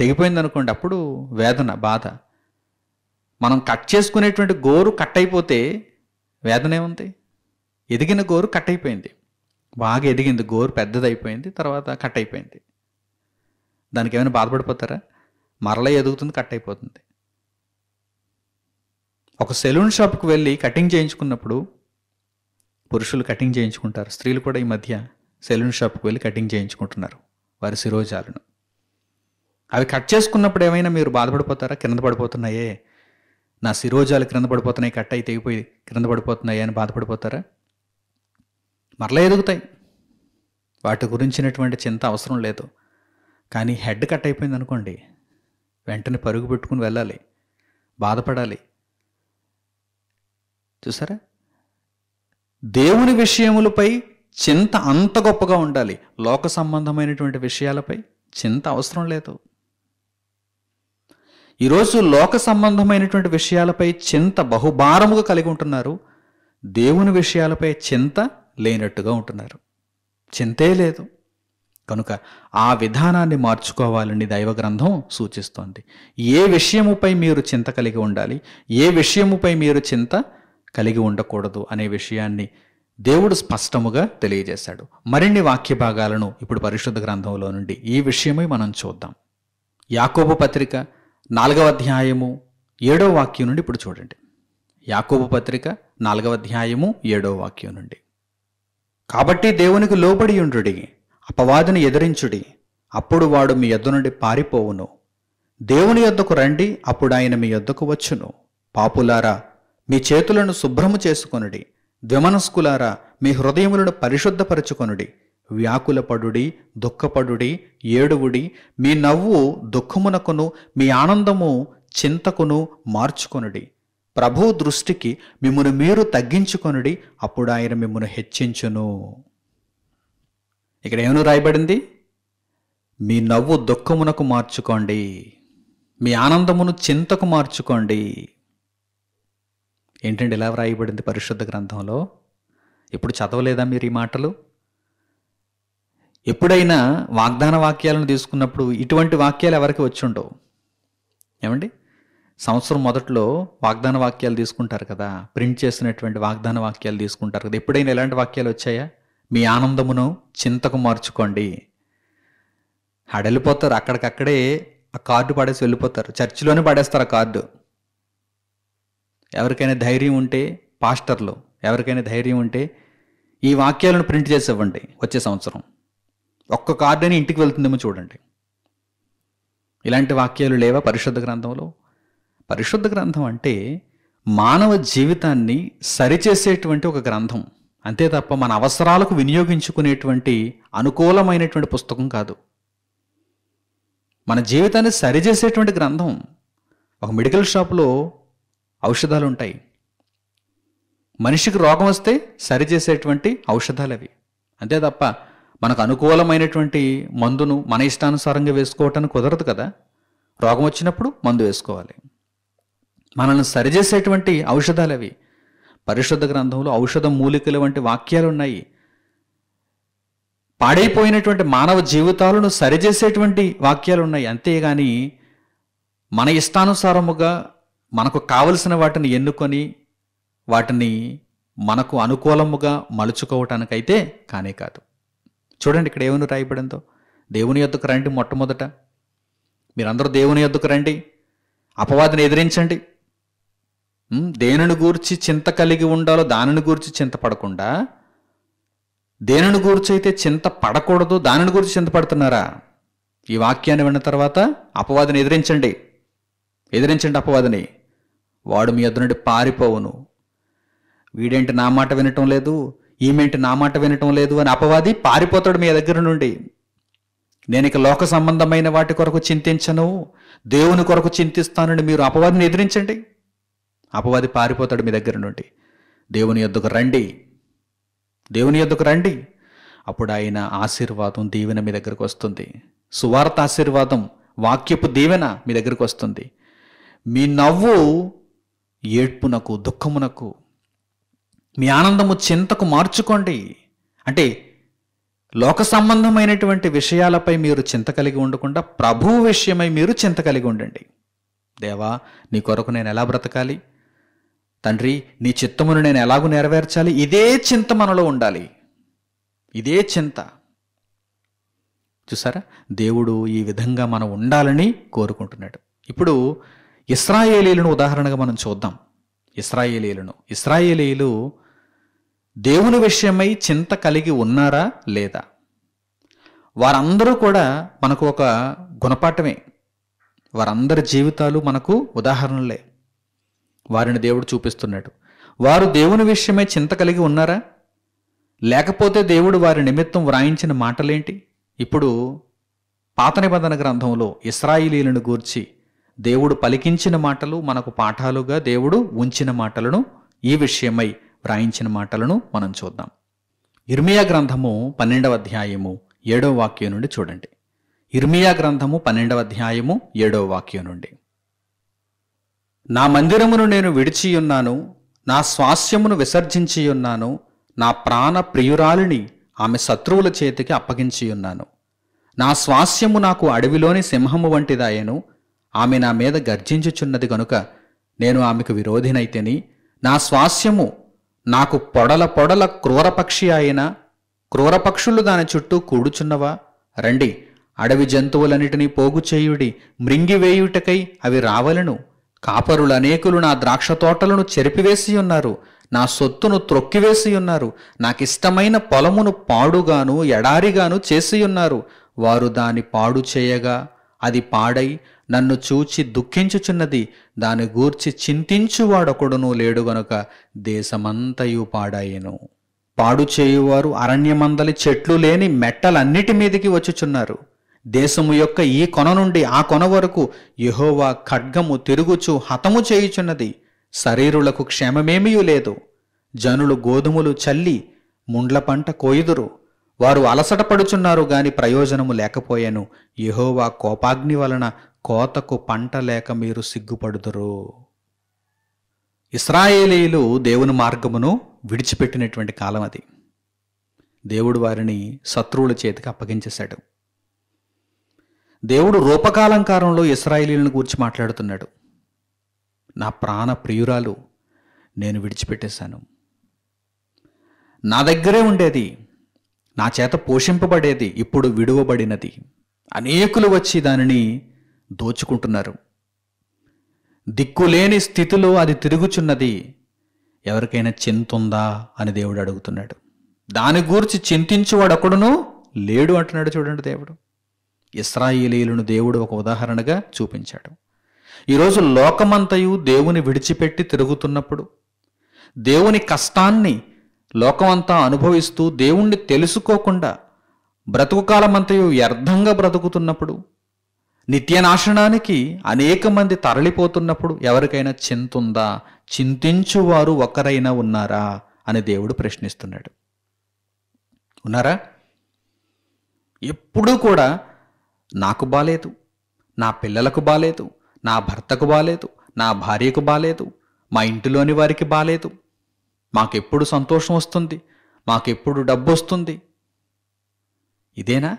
తెగిపోయిందనుకోండి అప్పుడు వేదన బాధ మనం కట్ చేసుకునేటువంటి గోరు కట్ అయిపోతే వేదన ఏముంది ఎదిగిన గోరు కట్ అయిపోయింది బాగా ఎదిగింది గోరు పెద్దదైపోయింది తర్వాత కట్ అయిపోయింది దానికి ఏమైనా బాధపడిపోతారా మరలా ఎదుగుతుంది కట్ అయిపోతుంది ఒక సెలూన్ షాప్కి వెళ్ళి కటింగ్ చేయించుకున్నప్పుడు పురుషులు కటింగ్ చేయించుకుంటారు స్త్రీలు కూడా ఈ మధ్య సెలూన్ షాప్కి వెళ్ళి కటింగ్ చేయించుకుంటున్నారు వారి శిరోజాలను అవి కట్ చేసుకున్నప్పుడు ఏమైనా మీరు బాధపడిపోతారా కింద పడిపోతున్నాయే నా శిరోజాలు క్రింద పడిపోతున్నాయి కట్ట అయితే అయిపోయి క్రింద పడిపోతున్నాయి అని బాధపడిపోతారా మరలా ఎదుగుతాయి వాటి గురించినటువంటి చింత అవసరం లేదు కానీ హెడ్ కట్ అయిపోయింది అనుకోండి వెంటనే పరుగు పెట్టుకుని వెళ్ళాలి బాధపడాలి చూసారా దేవుని విషయములపై చింత అంత గొప్పగా ఉండాలి లోక సంబంధమైనటువంటి విషయాలపై చింత అవసరం లేదు ఈరోజు లోక సంబంధమైనటువంటి విషయాలపై చింత బహుభారముగా కలిగి ఉంటున్నారు దేవుని విషయాలపై చింత లేనట్టుగా ఉంటున్నారు చింతే లేదు కనుక ఆ విధానాన్ని మార్చుకోవాలని దైవ గ్రంథం సూచిస్తోంది ఏ విషయముపై మీరు చింత కలిగి ఉండాలి ఏ విషయముపై మీరు చింత కలిగి ఉండకూడదు అనే విషయాన్ని దేవుడు స్పష్టముగా తెలియజేశాడు మరిన్ని వాక్య భాగాలను ఇప్పుడు పరిశుద్ధ గ్రంథంలో నుండి ఈ విషయమై మనం చూద్దాం యాకోబు పత్రిక నాలుగవ అధ్యాయము ఏడో వాక్యం నుండి ఇప్పుడు చూడండి యాకోబు పత్రిక నాలుగవ అధ్యాయము ఏడో వాక్యం నుండి కాబట్టి దేవునికి లోబడి ఉండుడి అపవాదిని ఎదిరించుడి అప్పుడు వాడు మీ యొద్ద నుండి పారిపోవును దేవుని యొద్దకు రండి అప్పుడు ఆయన మీ యొద్దకు వచ్చును పాపులారా మీ చేతులను శుభ్రము చేసుకొనుడి ద్విమనస్కులారా మీ హృదయములను పరిశుద్ధపరచుకొనుడి వ్యాకులపడుడి దుఃఖపడుడి ఏడువుడి మీ నవ్వు దుఃఖమునకును మీ ఆనందము చింతకును మార్చుకొనుడి ప్రభు దృష్టికి మిమ్మను మీరు తగ్గించుకొనుడి అప్పుడు ఆయన మిమ్మను హెచ్చించును ఇక్కడ ఏమను రాయబడింది మీ నవ్వు దుఃఖమునకు మార్చుకోండి మీ ఆనందమును చింతకు మార్చుకోండి ఏంటంటే ఇలా వ్రాయబడింది పరిశుద్ధ గ్రంథంలో ఇప్పుడు చదవలేదా మీరు ఈ మాటలు ఎప్పుడైనా వాగ్దాన వాక్యాలను తీసుకున్నప్పుడు ఇటువంటి వాక్యాలు ఎవరికి వచ్చి ఉండవు ఏమండి సంవత్సరం మొదట్లో వాగ్దాన వాక్యాలు తీసుకుంటారు కదా ప్రింట్ చేసినటువంటి వాగ్దాన వాక్యాలు తీసుకుంటారు కదా ఎప్పుడైనా ఎలాంటి వాక్యాలు వచ్చాయా మీ ఆనందమును చింతకు మార్చుకోండి హడలిపోతారు అక్కడికక్కడే ఆ కార్డు పడేసి వెళ్ళిపోతారు చర్చిలోనే పడేస్తారు ఆ కార్డు ఎవరికైనా ధైర్యం ఉంటే పాస్టర్లు ఎవరికైనా ధైర్యం ఉంటే ఈ వాక్యాలను ప్రింట్ చేసి ఇవ్వండి వచ్చే సంవత్సరం ఒక్క కార్డు అని ఇంటికి వెళ్తుందేమో చూడండి ఇలాంటి వాక్యాలు లేవా పరిశుద్ధ గ్రంథంలో పరిశుద్ధ గ్రంథం అంటే మానవ జీవితాన్ని సరిచేసేటువంటి ఒక గ్రంథం అంతే తప్ప మన అవసరాలకు వినియోగించుకునేటువంటి అనుకూలమైనటువంటి పుస్తకం కాదు మన జీవితాన్ని సరిచేసేటువంటి గ్రంథం ఒక మెడికల్ షాప్లో ఔషధాలు ఉంటాయి మనిషికి రోగం వస్తే సరిచేసేటువంటి ఔషధాలు అవి అంతే తప్ప మనకు అనుకూలమైనటువంటి మందును మన ఇష్టానుసారంగా వేసుకోవటానికి కుదరదు కదా రోగం వచ్చినప్పుడు మందు వేసుకోవాలి మనల్ని సరిచేసేటువంటి ఔషధాలు అవి పరిశుద్ధ గ్రంథంలో ఔషధ మూలికలు వంటి వాక్యాలు ఉన్నాయి పాడైపోయినటువంటి మానవ జీవితాలను సరిచేసేటువంటి వాక్యాలు ఉన్నాయి అంతేగాని మన ఇష్టానుసారముగా మనకు కావలసిన వాటిని ఎన్నుకొని వాటిని మనకు అనుకూలముగా మలుచుకోవటానికైతే కానే కాదు చూడండి ఇక్కడ ఏమని రాయబడిందో దేవుని యొద్దకు రండి మొట్టమొదట మీరందరూ దేవుని యొద్దకు రండి అపవాదిని ఎదిరించండి దేనిని గూర్చి చింత కలిగి ఉండాలో దానిని గూర్చి చింతపడకుండా దేనిని గూర్చి అయితే చింత పడకూడదు దానిని గురించి చింతపడుతున్నారా ఈ వాక్యాన్ని విన్న తర్వాత అపవాదిని ఎదిరించండి ఎదిరించండి అపవాదిని వాడు మీ ఎదురు నుండి పారిపోవును వీడేంటి నా మాట వినటం లేదు ఈమెంటి నా మాట వినటం లేదు అని అపవాది పారిపోతాడు మీ దగ్గర నుండి నేను ఇక లోక సంబంధమైన వాటి కొరకు చింతించను దేవుని కొరకు చింతిస్తానని మీరు అపవాదిని ఎదిరించండి అపవాది పారిపోతాడు మీ దగ్గర నుండి దేవుని యొద్దకు రండి దేవుని యొద్దకు రండి అప్పుడు ఆయన ఆశీర్వాదం దీవెన మీ దగ్గరకు వస్తుంది సువార్త ఆశీర్వాదం వాక్యపు దీవెన మీ దగ్గరకు వస్తుంది మీ నవ్వు ఏడ్పునకు దుఃఖమునకు మీ ఆనందము చింతకు మార్చుకోండి అంటే లోక సంబంధమైనటువంటి విషయాలపై మీరు చింత కలిగి ఉండకుండా ప్రభు విషయమై మీరు చింత కలిగి ఉండండి దేవా నీ కొరకు నేను ఎలా బ్రతకాలి తండ్రి నీ చిత్తమును నేను ఎలాగూ నెరవేర్చాలి ఇదే చింత మనలో ఉండాలి ఇదే చింత చూసారా దేవుడు ఈ విధంగా మనం ఉండాలని కోరుకుంటున్నాడు ఇప్పుడు ఇస్రాయేలీలను ఉదాహరణగా మనం చూద్దాం ఇస్రాయేలీలను ఇస్రాయేలీలు దేవుని విషయమై చింత కలిగి ఉన్నారా లేదా వారందరూ కూడా మనకు ఒక గుణపాఠమే వారందరి జీవితాలు మనకు ఉదాహరణలే వారిని దేవుడు చూపిస్తున్నాడు వారు దేవుని విషయమే చింత కలిగి ఉన్నారా లేకపోతే దేవుడు వారి నిమిత్తం వ్రాయించిన మాటలేంటి ఇప్పుడు పాత నిబంధన గ్రంథంలో ఇస్రాయిలీలను గూర్చి దేవుడు పలికించిన మాటలు మనకు పాఠాలుగా దేవుడు ఉంచిన మాటలను ఈ విషయమై వ్రాయించిన మాటలను మనం చూద్దాం ఇర్మియా గ్రంథము పన్నెండవ అధ్యాయము ఏడవ వాక్యం నుండి చూడండి ఇర్మియా గ్రంథము పన్నెండవ అధ్యాయము ఏడవ వాక్యం నుండి నా మందిరమును నేను విడిచియున్నాను నా స్వాస్యమును విసర్జించియున్నాను నా ప్రాణ ప్రియురాలిని ఆమె శత్రువుల చేతికి అప్పగించియున్నాను నా స్వాస్యము నాకు అడవిలోని సింహము వంటిదాయను ఆమె నా మీద గర్జించుచున్నది గనుక నేను ఆమెకు విరోధినైతేని నా స్వాస్యము నాకు పొడల పొడల క్రూరపక్షి అయిన క్రూరపక్షులు దాని చుట్టూ కూడుచున్నవా రండి అడవి జంతువులన్నిటినీ పోగు చేయుడి మృంగివేయుటకై అవి రావలను కాపరులు అనేకులు నా ద్రాక్ష తోటలను చెరిపివేసి ఉన్నారు నా సొత్తును త్రొక్కివేసి ఉన్నారు నాకిష్టమైన పొలమును పాడుగాను ఎడారిగాను చేసి ఉన్నారు వారు దాని పాడు చేయగా అది పాడై నన్ను చూచి దుఃఖించుచున్నది దాని గూర్చి చింతించువాడొకడునూ లేడు గనుక దేశమంతయు పాడాయెను పాడు చేయువారు అరణ్యమందలి చెట్లు లేని మెట్టలన్నిటి మీదికి వచ్చుచున్నారు దేశము యొక్క ఈ కొన నుండి ఆ కొన వరకు యహోవా ఖడ్గము తిరుగుచు హతము చేయుచున్నది శరీరులకు క్షేమమేమీ లేదు జనులు గోధుమలు చల్లి ముండ్ల పంట కోయుదురు వారు అలసట పడుచున్నారు గాని ప్రయోజనము లేకపోయాను యహోవా కోపాగ్ని వలన కోతకు పంట లేక మీరు సిగ్గుపడుదురు ఇస్రాయేలీలు దేవుని మార్గమును విడిచిపెట్టినటువంటి కాలం అది దేవుడు వారిని శత్రువుల చేతికి అప్పగించేశాడు దేవుడు రూపకాలంకారంలో ఇస్రాయేలీలను గురించి మాట్లాడుతున్నాడు నా ప్రాణ ప్రియురాలు నేను విడిచిపెట్టేశాను నా దగ్గరే ఉండేది నా చేత పోషింపబడేది ఇప్పుడు విడువబడినది అనేకులు వచ్చి దానిని దోచుకుంటున్నారు దిక్కులేని స్థితిలో అది తిరుగుచున్నది ఎవరికైనా చింతుందా అని దేవుడు అడుగుతున్నాడు దాని గురించి చింతించువాడు అక్కడును లేడు అంటున్నాడు చూడండి దేవుడు ఇస్రాయిలీలను దేవుడు ఒక ఉదాహరణగా చూపించాడు ఈరోజు లోకమంతయు దేవుని విడిచిపెట్టి తిరుగుతున్నప్పుడు దేవుని కష్టాన్ని లోకమంతా అనుభవిస్తూ దేవుణ్ణి తెలుసుకోకుండా బ్రతుకుకాలమంతయు వ్యర్థంగా బ్రతుకుతున్నప్పుడు నిత్యనాశనానికి అనేక మంది తరలిపోతున్నప్పుడు ఎవరికైనా చింతుందా చింతించువారు ఒకరైనా ఉన్నారా అని దేవుడు ప్రశ్నిస్తున్నాడు ఉన్నారా ఎప్పుడూ కూడా నాకు బాలేదు నా పిల్లలకు బాలేదు నా భర్తకు బాలేదు నా భార్యకు బాలేదు మా ఇంటిలోని వారికి బాలేదు మాకెప్పుడు సంతోషం వస్తుంది మాకెప్పుడు డబ్బు వస్తుంది ఇదేనా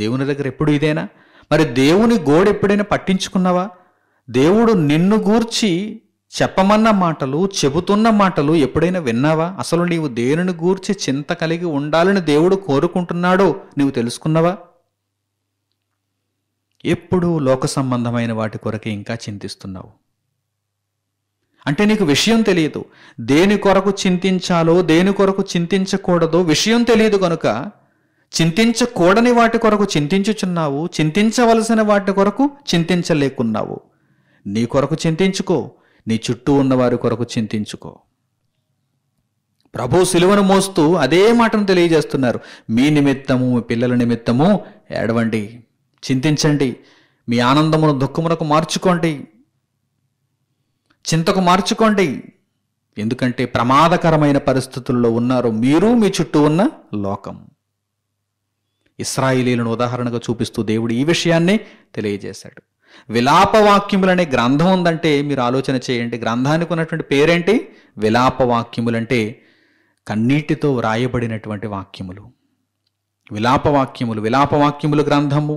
దేవుని దగ్గర ఎప్పుడు ఇదేనా మరి దేవుని గోడ ఎప్పుడైనా పట్టించుకున్నావా దేవుడు నిన్ను గూర్చి చెప్పమన్న మాటలు చెబుతున్న మాటలు ఎప్పుడైనా విన్నావా అసలు నీవు దేవుని గూర్చి చింత కలిగి ఉండాలని దేవుడు కోరుకుంటున్నాడో నీవు తెలుసుకున్నావా ఎప్పుడు లోక సంబంధమైన వాటి కొరకే ఇంకా చింతిస్తున్నావు అంటే నీకు విషయం తెలియదు దేని కొరకు చింతించాలో దేని కొరకు చింతించకూడదో విషయం తెలియదు కనుక చింతించకూడని వాటి కొరకు చింతించుచున్నావు చింతించవలసిన వాటి కొరకు చింతించలేకున్నావు నీ కొరకు చింతించుకో నీ చుట్టూ ఉన్నవారి కొరకు చింతించుకో ప్రభు సిలువను మోస్తూ అదే మాటను తెలియజేస్తున్నారు మీ నిమిత్తము మీ పిల్లల నిమిత్తము ఏడవండి చింతించండి మీ ఆనందమును దుఃఖమునకు మార్చుకోండి చింతకు మార్చుకోండి ఎందుకంటే ప్రమాదకరమైన పరిస్థితుల్లో ఉన్నారు మీరు మీ చుట్టూ ఉన్న లోకం ఇస్రాయిలీలను ఉదాహరణగా చూపిస్తూ దేవుడు ఈ విషయాన్నే తెలియజేశాడు విలాపవాక్యములనే గ్రంథం ఉందంటే మీరు ఆలోచన చేయండి గ్రంథానికి ఉన్నటువంటి పేరేంటి విలాపవాక్యములంటే కన్నీటితో వ్రాయబడినటువంటి వాక్యములు విలాపవాక్యములు విలాపవాక్యములు గ్రంథము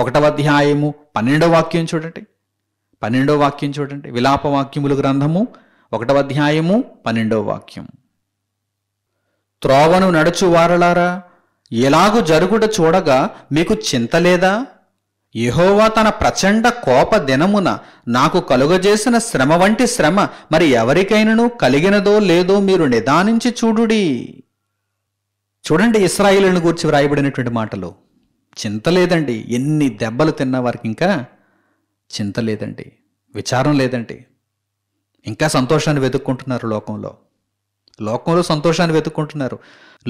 ఒకటవ అధ్యాయము పన్నెండవ వాక్యం చూడండి పన్నెండో వాక్యం చూడండి విలాప వాక్యములు గ్రంథము ఒకటవ అధ్యాయము పన్నెండవ వాక్యం త్రోవను నడుచు వారలారా ఎలాగు జరుగుట చూడగా మీకు చింత లేదా యహోవా తన ప్రచండ కోప దినమున నాకు కలుగజేసిన శ్రమ వంటి శ్రమ మరి ఎవరికైనాను కలిగినదో లేదో మీరు నిదానించి చూడుడి చూడండి ఇస్రాయిలను గూర్చి వ్రాయబడినటువంటి మాటలు చింత లేదండి ఎన్ని దెబ్బలు తిన్నా వారికి ఇంకా చింత లేదండి విచారం లేదండి ఇంకా సంతోషాన్ని వెతుక్కుంటున్నారు లోకంలో లోకంలో సంతోషాన్ని వెతుక్కుంటున్నారు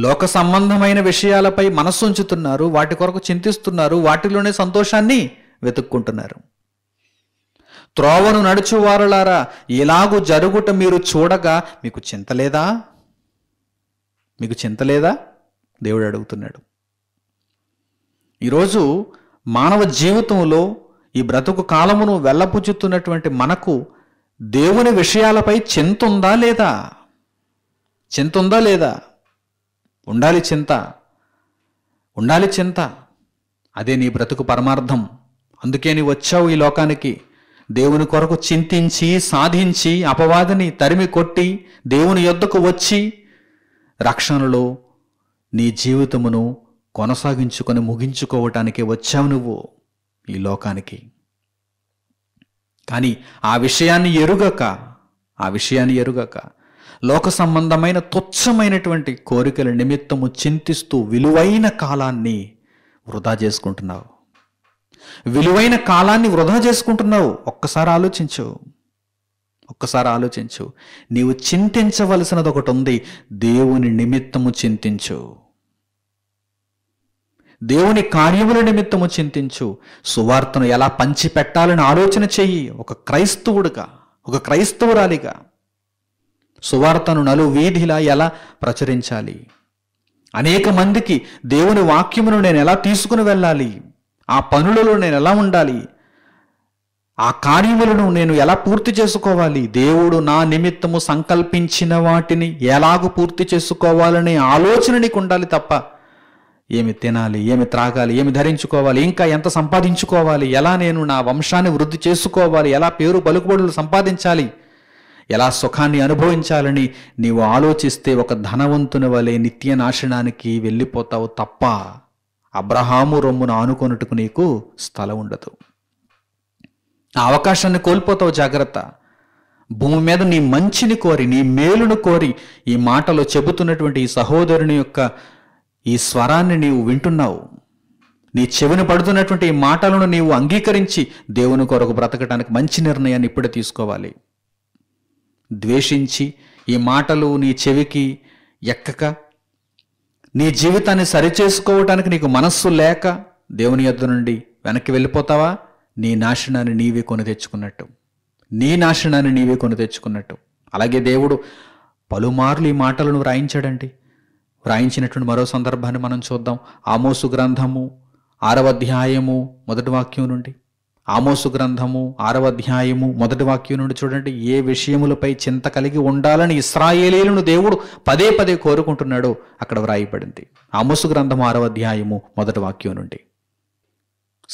లోక సంబంధమైన విషయాలపై మనస్సు ఉంచుతున్నారు వాటి కొరకు చింతిస్తున్నారు వాటిలోనే సంతోషాన్ని వెతుక్కుంటున్నారు త్రోవను నడుచువారులారా ఇలాగు జరుగుట మీరు చూడగా మీకు చింత లేదా మీకు చింత లేదా దేవుడు అడుగుతున్నాడు ఈరోజు మానవ జీవితంలో ఈ బ్రతుకు కాలమును వెళ్ళపుచ్చుతున్నటువంటి మనకు దేవుని విషయాలపై చింత ఉందా లేదా చింత ఉందా లేదా ఉండాలి చింత ఉండాలి చింత అదే నీ బ్రతుకు పరమార్థం అందుకే నీ వచ్చావు ఈ లోకానికి దేవుని కొరకు చింతించి సాధించి అపవాదిని తరిమి కొట్టి దేవుని యొద్దకు వచ్చి రక్షణలో నీ జీవితమును కొనసాగించుకొని ముగించుకోవటానికి వచ్చావు నువ్వు ఈ లోకానికి కానీ ఆ విషయాన్ని ఎరుగక ఆ విషయాన్ని ఎరుగక లోక సంబంధమైన తుచ్చమైనటువంటి కోరికల నిమిత్తము చింతిస్తూ విలువైన కాలాన్ని వృధా చేసుకుంటున్నావు విలువైన కాలాన్ని వృధా చేసుకుంటున్నావు ఒక్కసారి ఆలోచించు ఒక్కసారి ఆలోచించు నీవు చింతించవలసినది ఒకటి ఉంది దేవుని నిమిత్తము చింతించు దేవుని కార్యముల నిమిత్తము చింతించు సువార్తను ఎలా పంచిపెట్టాలని ఆలోచన చెయ్యి ఒక క్రైస్తవుడుగా ఒక క్రైస్తవురాలిగా సువార్తను నలు వీధిలా ఎలా ప్రచురించాలి అనేక మందికి దేవుని వాక్యమును నేను ఎలా తీసుకుని వెళ్ళాలి ఆ పనులలో నేను ఎలా ఉండాలి ఆ కార్యములను నేను ఎలా పూర్తి చేసుకోవాలి దేవుడు నా నిమిత్తము సంకల్పించిన వాటిని ఎలాగూ పూర్తి చేసుకోవాలనే ఆలోచన నీకు ఉండాలి తప్ప ఏమి తినాలి ఏమి త్రాగాలి ఏమి ధరించుకోవాలి ఇంకా ఎంత సంపాదించుకోవాలి ఎలా నేను నా వంశాన్ని వృద్ధి చేసుకోవాలి ఎలా పేరు పలుకుబడులు సంపాదించాలి ఎలా సుఖాన్ని అనుభవించాలని నీవు ఆలోచిస్తే ఒక ధనవంతుని వలె నిత్య నాశనానికి వెళ్ళిపోతావు తప్ప అబ్రహాము రొమ్మును ఆనుకొనుటకు నీకు స్థలం ఉండదు ఆ అవకాశాన్ని కోల్పోతావు జాగ్రత్త భూమి మీద నీ మంచిని కోరి నీ మేలును కోరి ఈ మాటలో చెబుతున్నటువంటి ఈ సహోదరుని యొక్క ఈ స్వరాన్ని నీవు వింటున్నావు నీ చెవిని పడుతున్నటువంటి ఈ మాటలను నీవు అంగీకరించి దేవుని కొరకు బ్రతకటానికి మంచి నిర్ణయాన్ని ఇప్పుడే తీసుకోవాలి ద్వేషించి ఈ మాటలు నీ చెవికి ఎక్కక నీ జీవితాన్ని సరిచేసుకోవటానికి నీకు మనస్సు లేక దేవుని యొద్ద నుండి వెనక్కి వెళ్ళిపోతావా నీ నాశనాన్ని నీవే కొని తెచ్చుకున్నట్టు నీ నాశనాన్ని నీవే కొని తెచ్చుకున్నట్టు అలాగే దేవుడు పలుమార్లు ఈ మాటలను వ్రాయించాడండి వ్రాయించినటువంటి మరో సందర్భాన్ని మనం చూద్దాం ఆమోసు గ్రంథము ఆరవ అధ్యాయము మొదటి వాక్యం నుండి ఆమోసు గ్రంథము ఆరవ అధ్యాయము మొదటి వాక్యం నుండి చూడండి ఏ విషయములపై చింత కలిగి ఉండాలని ఇస్రాయేలీలను దేవుడు పదే పదే కోరుకుంటున్నాడో అక్కడ వ్రాయిపడింది ఆమోసు గ్రంథము ఆరవ అధ్యాయము మొదటి వాక్యం నుండి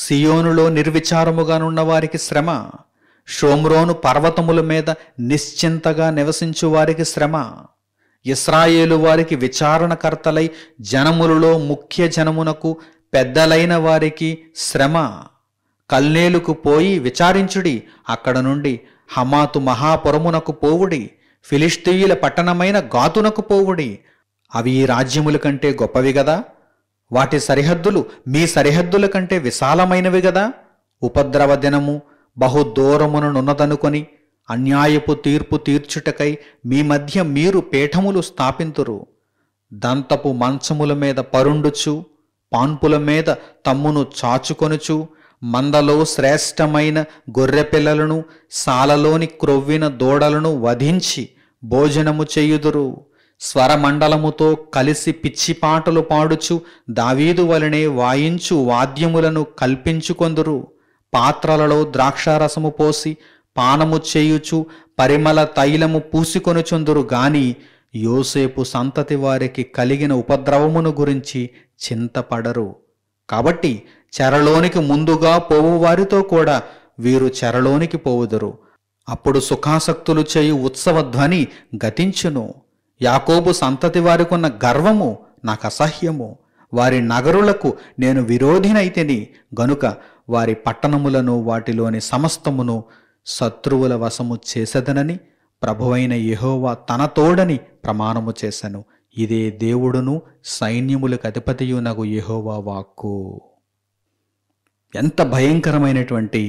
సియోనులో నిర్విచారముగానున్న వారికి శ్రమ షోమ్రోను పర్వతముల మీద నిశ్చింతగా నివసించు వారికి శ్రమ ఇస్రాయేలు వారికి విచారణకర్తలై జనములలో ముఖ్య జనమునకు పెద్దలైన వారికి శ్రమ కల్నేలుకు పోయి విచారించుడి అక్కడ నుండి హమాతు మహాపురమునకు పోవుడి ఫిలిస్తీయుల పట్టణమైన గాతునకు పోవుడి అవి ఈ రాజ్యముల కంటే గొప్పవి గదా వాటి సరిహద్దులు మీ సరిహద్దుల కంటే విశాలమైనవి గదా ఉపద్రవ దినము బహుదూరమునున్నదనుకొని అన్యాయపు తీర్పు తీర్చుటకై మీ మధ్య మీరు పీఠములు స్థాపింతురు దంతపు మంచముల మీద పరుండుచు పాన్పుల మీద తమ్మును చాచుకొనుచు మందలో శ్రేష్టమైన గొర్రెపిల్లలను సాలలోని క్రొవ్విన దూడలను వధించి భోజనము చేయుదురు స్వరమండలముతో కలిసి పిచ్చిపాటలు పాడుచు దావీదు వలనే వాయించు వాద్యములను కల్పించుకొందురు పాత్రలలో ద్రాక్షారసము పోసి పానము చేయుచు పరిమళ తైలము పూసుకొనుచుందురు గాని యోసేపు సంతతి వారికి కలిగిన ఉపద్రవమును గురించి చింతపడరు కాబట్టి చెరలోనికి ముందుగా పోవు వారితో కూడా వీరు చెరలోనికి పోవుదురు అప్పుడు సుఖాసక్తులు చేయు ఉత్సవ ధ్వని గతించును యాకోబు సంతతి వారికున్న గర్వము నాకు అసహ్యము వారి నగరులకు నేను విరోధినైతిని గనుక వారి పట్టణములను వాటిలోని సమస్తమును శత్రువుల వశము చేసదనని ప్రభువైన యహోవా తన తోడని ప్రమాణము చేశాను ఇదే దేవుడును సైన్యములకు అధిపతియునగు యహోవా వాక్కు ఎంత భయంకరమైనటువంటి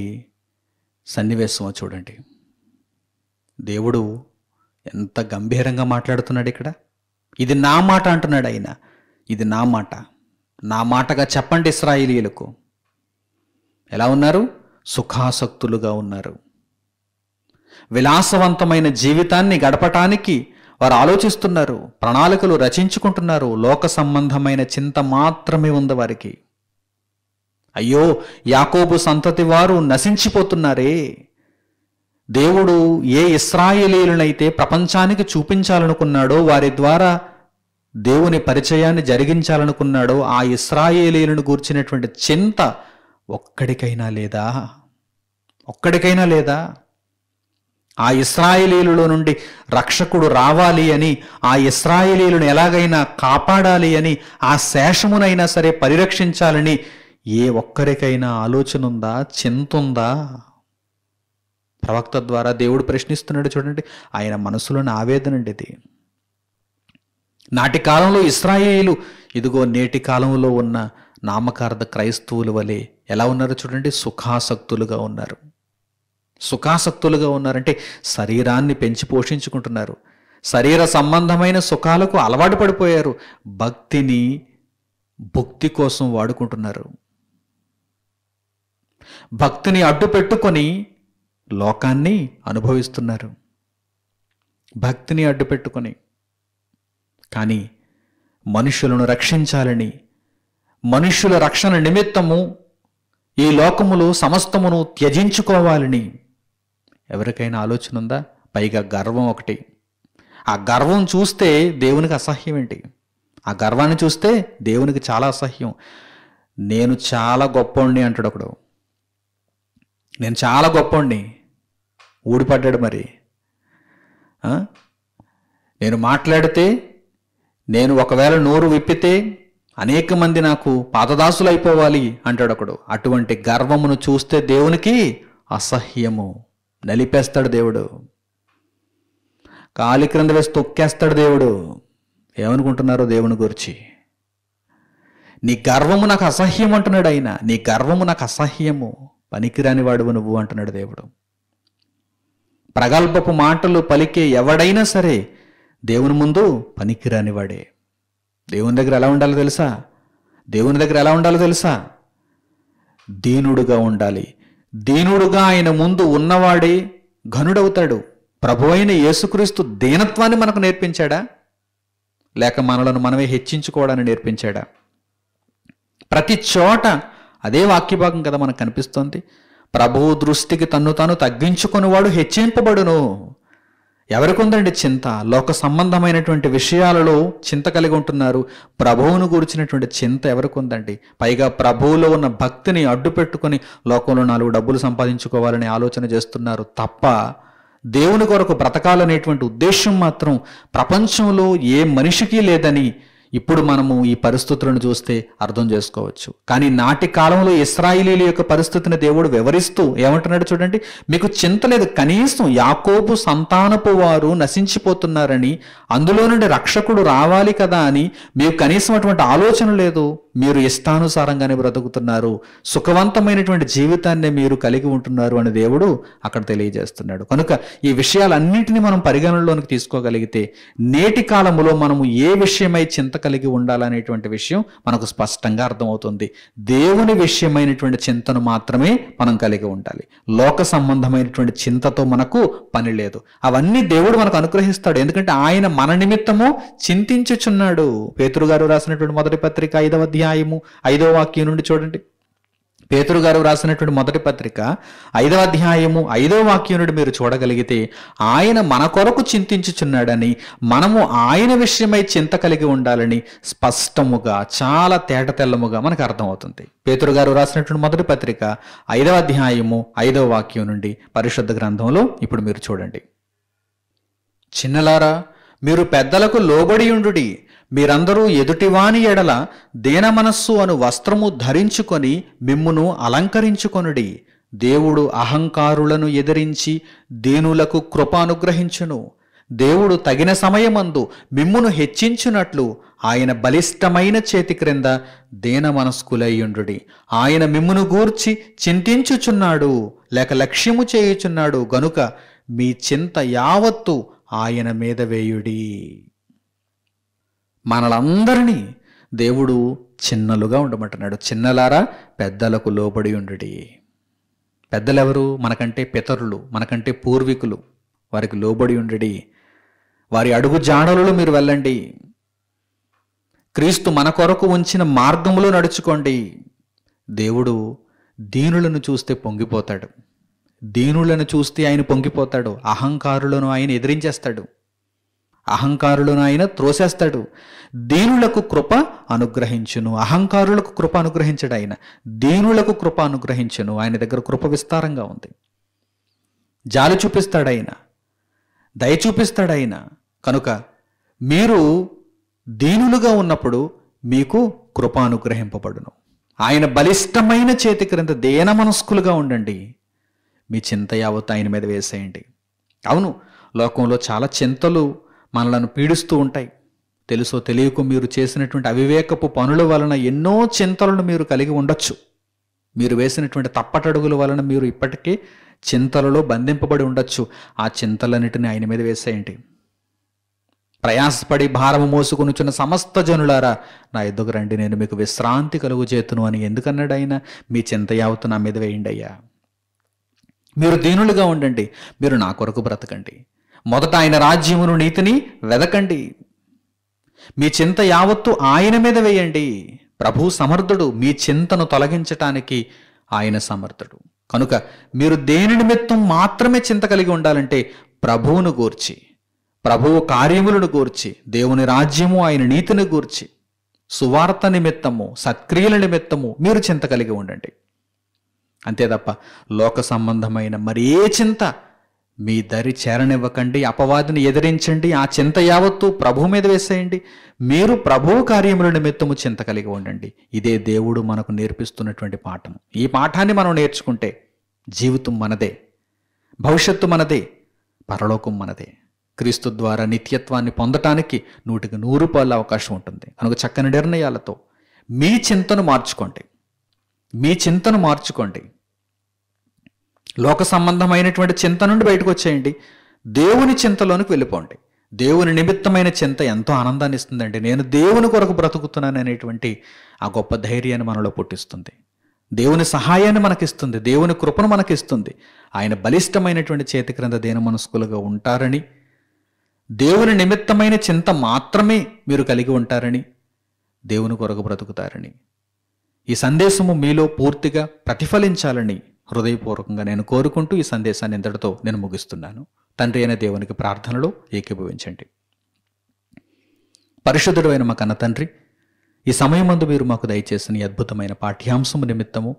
సన్నివేశమో చూడండి దేవుడు ఎంత గంభీరంగా మాట్లాడుతున్నాడు ఇక్కడ ఇది నా మాట అంటున్నాడు ఆయన ఇది నా మాట నా మాటగా చెప్పండి ఇస్రాయిలీలకు ఎలా ఉన్నారు సుఖాసక్తులుగా ఉన్నారు విలాసవంతమైన జీవితాన్ని గడపటానికి వారు ఆలోచిస్తున్నారు ప్రణాళికలు రచించుకుంటున్నారు లోక సంబంధమైన చింత మాత్రమే ఉంది వారికి అయ్యో యాకోబు సంతతి వారు నశించిపోతున్నారే దేవుడు ఏ ఇస్రాయేలీలనైతే ప్రపంచానికి చూపించాలనుకున్నాడో వారి ద్వారా దేవుని పరిచయాన్ని జరిగించాలనుకున్నాడో ఆ ఇస్రాయేలీలను గూర్చినటువంటి చింత ఒక్కడికైనా లేదా ఒక్కడికైనా లేదా ఆ ఇస్రాయేలీలలో నుండి రక్షకుడు రావాలి అని ఆ ఇస్రాయేలీలను ఎలాగైనా కాపాడాలి అని ఆ శేషమునైనా సరే పరిరక్షించాలని ఏ ఒక్కరికైనా ఆలోచన ఉందా చింత ఉందా ప్రవక్త ద్వారా దేవుడు ప్రశ్నిస్తున్నాడు చూడండి ఆయన మనసులోని ఆవేదన అండి ఇది నాటి కాలంలో ఇస్రాయేలు ఇదిగో నేటి కాలంలో ఉన్న నామకార్థ క్రైస్తవుల వలె ఎలా ఉన్నారు చూడండి సుఖాసక్తులుగా ఉన్నారు సుఖాసక్తులుగా ఉన్నారంటే శరీరాన్ని పెంచి పోషించుకుంటున్నారు శరీర సంబంధమైన సుఖాలకు అలవాటు పడిపోయారు భక్తిని భక్తి కోసం వాడుకుంటున్నారు భక్తిని అడ్డు పెట్టుకొని లోకాన్ని అనుభవిస్తున్నారు భక్తిని అడ్డు పెట్టుకొని కానీ మనుషులను రక్షించాలని మనుష్యుల రక్షణ నిమిత్తము ఈ లోకములో సమస్తమును త్యజించుకోవాలని ఎవరికైనా ఆలోచన ఉందా పైగా గర్వం ఒకటి ఆ గర్వం చూస్తే దేవునికి అసహ్యం ఏంటి ఆ గర్వాన్ని చూస్తే దేవునికి చాలా అసహ్యం నేను చాలా గొప్పండి అంటాడు ఒకడు నేను చాలా గొప్పండి ఊడిపడ్డాడు మరి నేను మాట్లాడితే నేను ఒకవేళ నోరు విప్పితే అనేక మంది నాకు పాదదాసులు అయిపోవాలి అంటాడు ఒకడు అటువంటి గర్వమును చూస్తే దేవునికి అసహ్యము నలిపేస్తాడు దేవుడు కాలి క్రింద వేసి తొక్కేస్తాడు దేవుడు ఏమనుకుంటున్నారో దేవుని గురించి నీ గర్వము నాకు అసహ్యం అంటున్నాడు ఆయన నీ గర్వము నాకు అసహ్యము పనికిరాని వాడువు నువ్వు అంటున్నాడు దేవుడు ప్రగల్భపు మాటలు పలికే ఎవడైనా సరే దేవుని ముందు పనికిరాని వాడే దేవుని దగ్గర ఎలా ఉండాలో తెలుసా దేవుని దగ్గర ఎలా ఉండాలో తెలుసా దీనుడుగా ఉండాలి దీనుడుగా ఆయన ముందు ఉన్నవాడే ఘనుడవుతాడు ప్రభు అయిన యేసుక్రీస్తు దీనత్వాన్ని మనకు నేర్పించాడా లేక మనలను మనమే హెచ్చించుకోవడాన్ని నేర్పించాడా ప్రతి చోట అదే వాక్యభాగం కదా మనకు కనిపిస్తోంది ప్రభువు దృష్టికి తన్ను తాను తగ్గించుకునివాడు హెచ్చింపబడును ఎవరికి ఉందండి చింత లోక సంబంధమైనటువంటి విషయాలలో చింత కలిగి ఉంటున్నారు ప్రభువును గురించినటువంటి చింత ఎవరికి ఉందండి పైగా ప్రభువులో ఉన్న భక్తిని అడ్డు పెట్టుకుని లోకంలో నాలుగు డబ్బులు సంపాదించుకోవాలని ఆలోచన చేస్తున్నారు తప్ప దేవుని కొరకు బ్రతకాలనేటువంటి ఉద్దేశం మాత్రం ప్రపంచంలో ఏ మనిషికి లేదని ఇప్పుడు మనము ఈ పరిస్థితులను చూస్తే అర్థం చేసుకోవచ్చు కానీ నాటి కాలంలో ఇస్రాయిలీల యొక్క పరిస్థితిని దేవుడు వివరిస్తూ ఏమంటున్నాడు చూడండి మీకు చింత లేదు కనీసం యాకోబు సంతానపు వారు నశించిపోతున్నారని అందులో నుండి రక్షకుడు రావాలి కదా అని మీకు కనీసం అటువంటి ఆలోచన లేదు మీరు ఇష్టానుసారంగానే బ్రతుకుతున్నారు సుఖవంతమైనటువంటి జీవితాన్ని మీరు కలిగి ఉంటున్నారు అని దేవుడు అక్కడ తెలియజేస్తున్నాడు కనుక ఈ విషయాలన్నింటినీ మనం పరిగణనలోనికి తీసుకోగలిగితే నేటి కాలములో మనము ఏ విషయమై చింత కలిగి ఉండాలనేటువంటి విషయం మనకు స్పష్టంగా అర్థమవుతుంది దేవుని విషయమైనటువంటి చింతను మాత్రమే మనం కలిగి ఉండాలి లోక సంబంధమైనటువంటి చింతతో మనకు పని లేదు అవన్నీ దేవుడు మనకు అనుగ్రహిస్తాడు ఎందుకంటే ఆయన మన నిమిత్తము చింతించుచున్నాడు పేతురు గారు రాసినటువంటి మొదటి పత్రిక ఐదవ అధ్యాయం అధ్యాయము ఐదో వాక్యం నుండి చూడండి పేతురు గారు రాసినటువంటి మొదటి పత్రిక ఐదవ అధ్యాయము ఐదో వాక్యం నుండి మీరు చూడగలిగితే ఆయన మన కొరకు చింతించుచున్నాడని మనము ఆయన విషయమై చింత కలిగి ఉండాలని స్పష్టముగా చాలా తేటతెల్లముగా మనకు అర్థమవుతుంది పేతురు గారు రాసినటువంటి మొదటి పత్రిక ఐదవ అధ్యాయము ఐదవ వాక్యం నుండి పరిశుద్ధ గ్రంథంలో ఇప్పుడు మీరు చూడండి చిన్నలారా మీరు పెద్దలకు లోబడి ఉండుడి మీరందరూ ఎదుటివాని ఎడల దీనమనస్సు అను వస్త్రము ధరించుకొని మిమ్మును అలంకరించుకొనుడి దేవుడు అహంకారులను ఎదిరించి దీనులకు కృప అనుగ్రహించును దేవుడు తగిన సమయమందు మిమ్మును హెచ్చించునట్లు ఆయన బలిష్టమైన చేతి క్రింద దేన మనస్కులయ్యుండు ఆయన మిమ్మును గూర్చి చింతించుచున్నాడు లేక లక్ష్యము చేయుచున్నాడు గనుక మీ చింత యావత్తు ఆయన మీద వేయుడి మనలందరినీ దేవుడు చిన్నలుగా ఉండమంటున్నాడు చిన్నలారా పెద్దలకు లోబడి ఉండుడి పెద్దలెవరు మనకంటే పితరులు మనకంటే పూర్వీకులు వారికి లోబడి ఉండడి వారి అడుగు జాడలలో మీరు వెళ్ళండి క్రీస్తు మన కొరకు ఉంచిన మార్గంలో నడుచుకోండి దేవుడు దీనులను చూస్తే పొంగిపోతాడు దీనులను చూస్తే ఆయన పొంగిపోతాడు అహంకారులను ఆయన ఎదిరించేస్తాడు అహంకారులను ఆయన త్రోసేస్తాడు దీనులకు కృప అనుగ్రహించును అహంకారులకు కృప అనుగ్రహించడు ఆయన దీనులకు కృప అనుగ్రహించును ఆయన దగ్గర కృప విస్తారంగా ఉంది జాలి చూపిస్తాడు ఆయన దయ చూపిస్తాడు ఆయన కనుక మీరు దీనులుగా ఉన్నప్పుడు మీకు కృప అనుగ్రహింపబడును ఆయన బలిష్టమైన చేతి క్రింద దేన మనస్కులుగా ఉండండి మీ చింత యావత్ ఆయన మీద వేసేయండి అవును లోకంలో చాలా చింతలు మనలను పీడిస్తూ ఉంటాయి తెలుసో తెలియకు మీరు చేసినటువంటి అవివేకపు పనుల వలన ఎన్నో చింతలను మీరు కలిగి ఉండొచ్చు మీరు వేసినటువంటి తప్పటడుగుల వలన మీరు ఇప్పటికీ చింతలలో బంధింపబడి ఉండొచ్చు ఆ చింతలన్నిటిని ఆయన మీద వేసేయండి ప్రయాసపడి భారం మోసుకొనుచున్న సమస్త జనులారా నా ఎదుగు రండి నేను మీకు విశ్రాంతి కలుగు చేతును అని ఎందుకన్నాడు ఆయన మీ చింత యావత్తు నా మీద వేయండి అయ్యా మీరు దీనులుగా ఉండండి మీరు నా కొరకు బ్రతకండి మొదట ఆయన రాజ్యమును నీతిని వెదకండి మీ చింత యావత్తు ఆయన మీద వేయండి ప్రభు సమర్థుడు మీ చింతను తొలగించటానికి ఆయన సమర్థుడు కనుక మీరు దేని నిమిత్తం మాత్రమే చింత కలిగి ఉండాలంటే ప్రభువును గూర్చి ప్రభువు కార్యములను గూర్చి దేవుని రాజ్యము ఆయన నీతిని గూర్చి సువార్త నిమిత్తము సత్క్రియల నిమిత్తము మీరు చింత కలిగి ఉండండి అంతే తప్ప లోక సంబంధమైన మరే చింత మీ దరి చేరనివ్వకండి అపవాదిని ఎదిరించండి ఆ చింత యావత్తు ప్రభు మీద వేసేయండి మీరు ప్రభు కార్యముల నిమిత్తము చింత కలిగి ఉండండి ఇదే దేవుడు మనకు నేర్పిస్తున్నటువంటి పాఠం ఈ పాఠాన్ని మనం నేర్చుకుంటే జీవితం మనదే భవిష్యత్తు మనదే పరలోకం మనదే క్రీస్తు ద్వారా నిత్యత్వాన్ని పొందటానికి నూటికి నూరు పాల అవకాశం ఉంటుంది కనుక చక్కని నిర్ణయాలతో మీ చింతను మార్చుకోండి మీ చింతను మార్చుకోండి లోక సంబంధమైనటువంటి చింత నుండి బయటకు వచ్చేయండి దేవుని చింతలోనికి వెళ్ళిపోండి దేవుని నిమిత్తమైన చింత ఎంతో ఆనందాన్ని ఇస్తుందండి నేను దేవుని కొరకు బ్రతుకుతున్నాను అనేటువంటి ఆ గొప్ప ధైర్యాన్ని మనలో పుట్టిస్తుంది దేవుని సహాయాన్ని మనకిస్తుంది దేవుని కృపను మనకిస్తుంది ఆయన బలిష్టమైనటువంటి చేతి క్రింద దేన మనస్కులుగా ఉంటారని దేవుని నిమిత్తమైన చింత మాత్రమే మీరు కలిగి ఉంటారని దేవుని కొరకు బ్రతుకుతారని ఈ సందేశము మీలో పూర్తిగా ప్రతిఫలించాలని హృదయపూర్వకంగా నేను కోరుకుంటూ ఈ సందేశాన్ని ఇంతటితో నేను ముగిస్తున్నాను తండ్రి అయిన దేవునికి ప్రార్థనలో ఏకీభవించండి పరిశుద్ధుడు అయిన మా కన్న తండ్రి ఈ సమయమందు మీరు మాకు దయచేసిన అద్భుతమైన పాఠ్యాంశము నిమిత్తము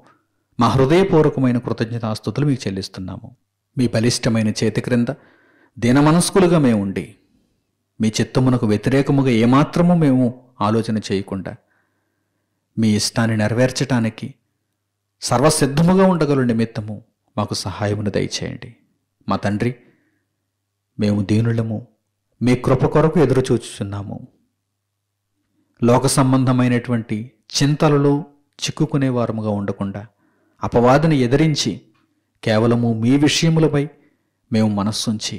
మా హృదయపూర్వకమైన కృతజ్ఞతాస్థుతులు మీకు చెల్లిస్తున్నాము మీ బలిష్టమైన చేతి క్రింద దీనమనస్కులుగా మేము ఉండి మీ చిత్తమునకు వ్యతిరేకముగా ఏమాత్రము మేము ఆలోచన చేయకుండా మీ ఇష్టాన్ని నెరవేర్చటానికి సర్వసిద్ధముగా ఉండగల నిమిత్తము మాకు సహాయమును దయచేయండి మా తండ్రి మేము దీనులము మీ కృప కొరకు ఎదురు చూచుచున్నాము లోక సంబంధమైనటువంటి చింతలలో చిక్కుకునే వారముగా ఉండకుండా అపవాదిని ఎదిరించి కేవలము మీ విషయములపై మేము మనస్సుంచి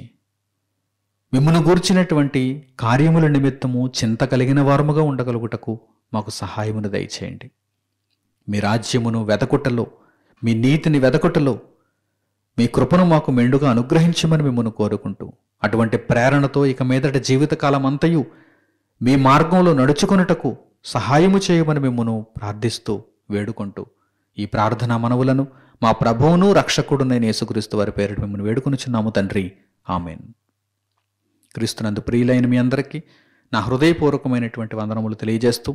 మిమ్మల్ని గూర్చినటువంటి కార్యముల నిమిత్తము చింత కలిగిన వారముగా ఉండగలుగుటకు మాకు సహాయమును దయచేయండి మీ రాజ్యమును వెదకుట్టలో మీ నీతిని వెదకుట్టలో మీ కృపను మాకు మెండుగా అనుగ్రహించమని మిమ్మల్ని కోరుకుంటూ అటువంటి ప్రేరణతో ఇక మీదట జీవితకాలం అంతయు మీ మార్గంలో నడుచుకొనుటకు సహాయము చేయమని మిమ్మను ప్రార్థిస్తూ వేడుకుంటూ ఈ ప్రార్థనా మనవులను మా ప్రభువును నేను యేసుక్రీస్తు వారి పేరు మిమ్మల్ని వేడుకొనిచున్నాము తండ్రి ఆమెన్ క్రీస్తునందు ప్రియులైన మీ అందరికీ నా హృదయపూర్వకమైనటువంటి వందనములు తెలియజేస్తూ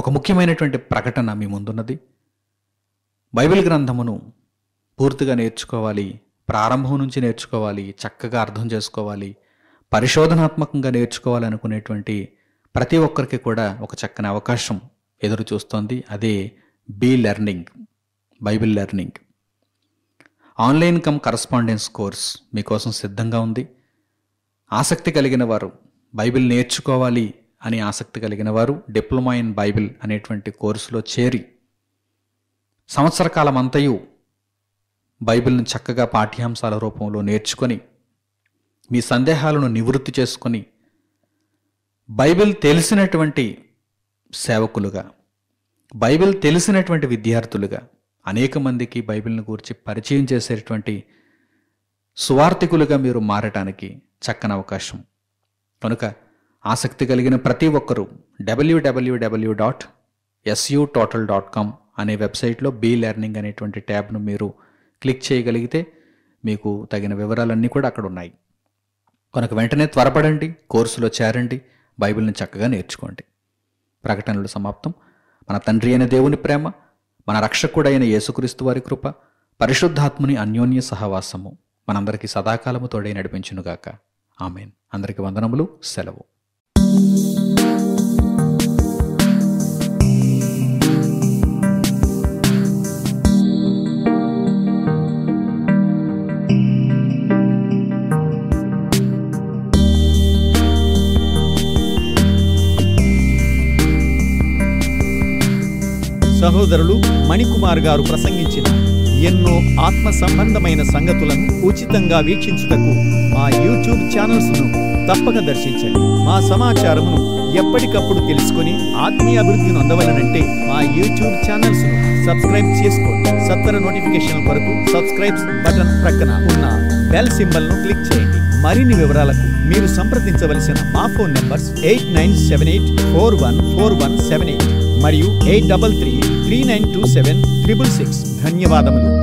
ఒక ముఖ్యమైనటువంటి ప్రకటన మీ ముందున్నది బైబిల్ గ్రంథమును పూర్తిగా నేర్చుకోవాలి ప్రారంభం నుంచి నేర్చుకోవాలి చక్కగా అర్థం చేసుకోవాలి పరిశోధనాత్మకంగా నేర్చుకోవాలి అనుకునేటువంటి ప్రతి ఒక్కరికి కూడా ఒక చక్కని అవకాశం ఎదురు చూస్తోంది అదే B learning Bible learning online cum correspondence course మీకోసం సిద్ధంగా ఉంది ఆసక్తి కలిగిన వారు బైబిల్ నేర్చుకోవాలి అని ఆసక్తి కలిగిన వారు డిప్లొమా ఇన్ బైబిల్ అనేటువంటి కోర్సులో చేరి సంవత్సర కాలం అంతయు బైబిల్ను చక్కగా పాఠ్యాంశాల రూపంలో నేర్చుకొని మీ సందేహాలను నివృత్తి చేసుకొని బైబిల్ తెలిసినటువంటి సేవకులుగా బైబిల్ తెలిసినటువంటి విద్యార్థులుగా అనేక మందికి బైబిల్ని గురించి పరిచయం చేసేటువంటి సువార్థికులుగా మీరు మారటానికి చక్కని అవకాశం కనుక ఆసక్తి కలిగిన ప్రతి ఒక్కరూ W W W dot S U total dot com అనే వెబ్సైట్లో బీ లెర్నింగ్ అనేటువంటి ట్యాబ్ను మీరు క్లిక్ చేయగలిగితే మీకు తగిన వివరాలన్నీ కూడా అక్కడ ఉన్నాయి కనుక వెంటనే త్వరపడండి కోర్సులో చేరండి బైబిల్ని చక్కగా నేర్చుకోండి ప్రకటనలు సమాప్తం మన తండ్రి అయిన దేవుని ప్రేమ మన రక్షకుడైన యేసుక్రీస్తు వారి కృప పరిశుద్ధాత్ముని అన్యోన్య సహవాసము మనందరికీ సదాకాలము తోడై నడిపించునుగాక ఆమెన్ అందరికీ వందనములు సెలవు సహోదరులు మణికుమార్ గారు ప్రసంగించిన ఎన్నో ఆత్మ సంబంధమైన సంగతులను ఉచితంగా వీక్షించుటకు మా యూట్యూబ్ ఛానల్స్ను తప్పక దర్శించండి మా సమాచారమును ఎప్పటికప్పుడు తెలుసుకుని ఆత్మీయ అభివృద్ధిని అందవలనంటే మా యూట్యూబ్ ఛానల్స్ ను సబ్స్క్రైబ్ చేసుకోండి సత్తర నోటిఫికేషన్ వరకు సబ్స్క్రైబ్ బటన్ ప్రక్కన ఉన్న బెల్ సింబల్ ను క్లిక్ చేయండి మరిన్ని వివరాలకు మీరు సంప్రదించవలసిన మా phone numbers eight nine seven eight four one four one seven eight మరియు eight double three three nine two seven triple six ధన్యవాదములు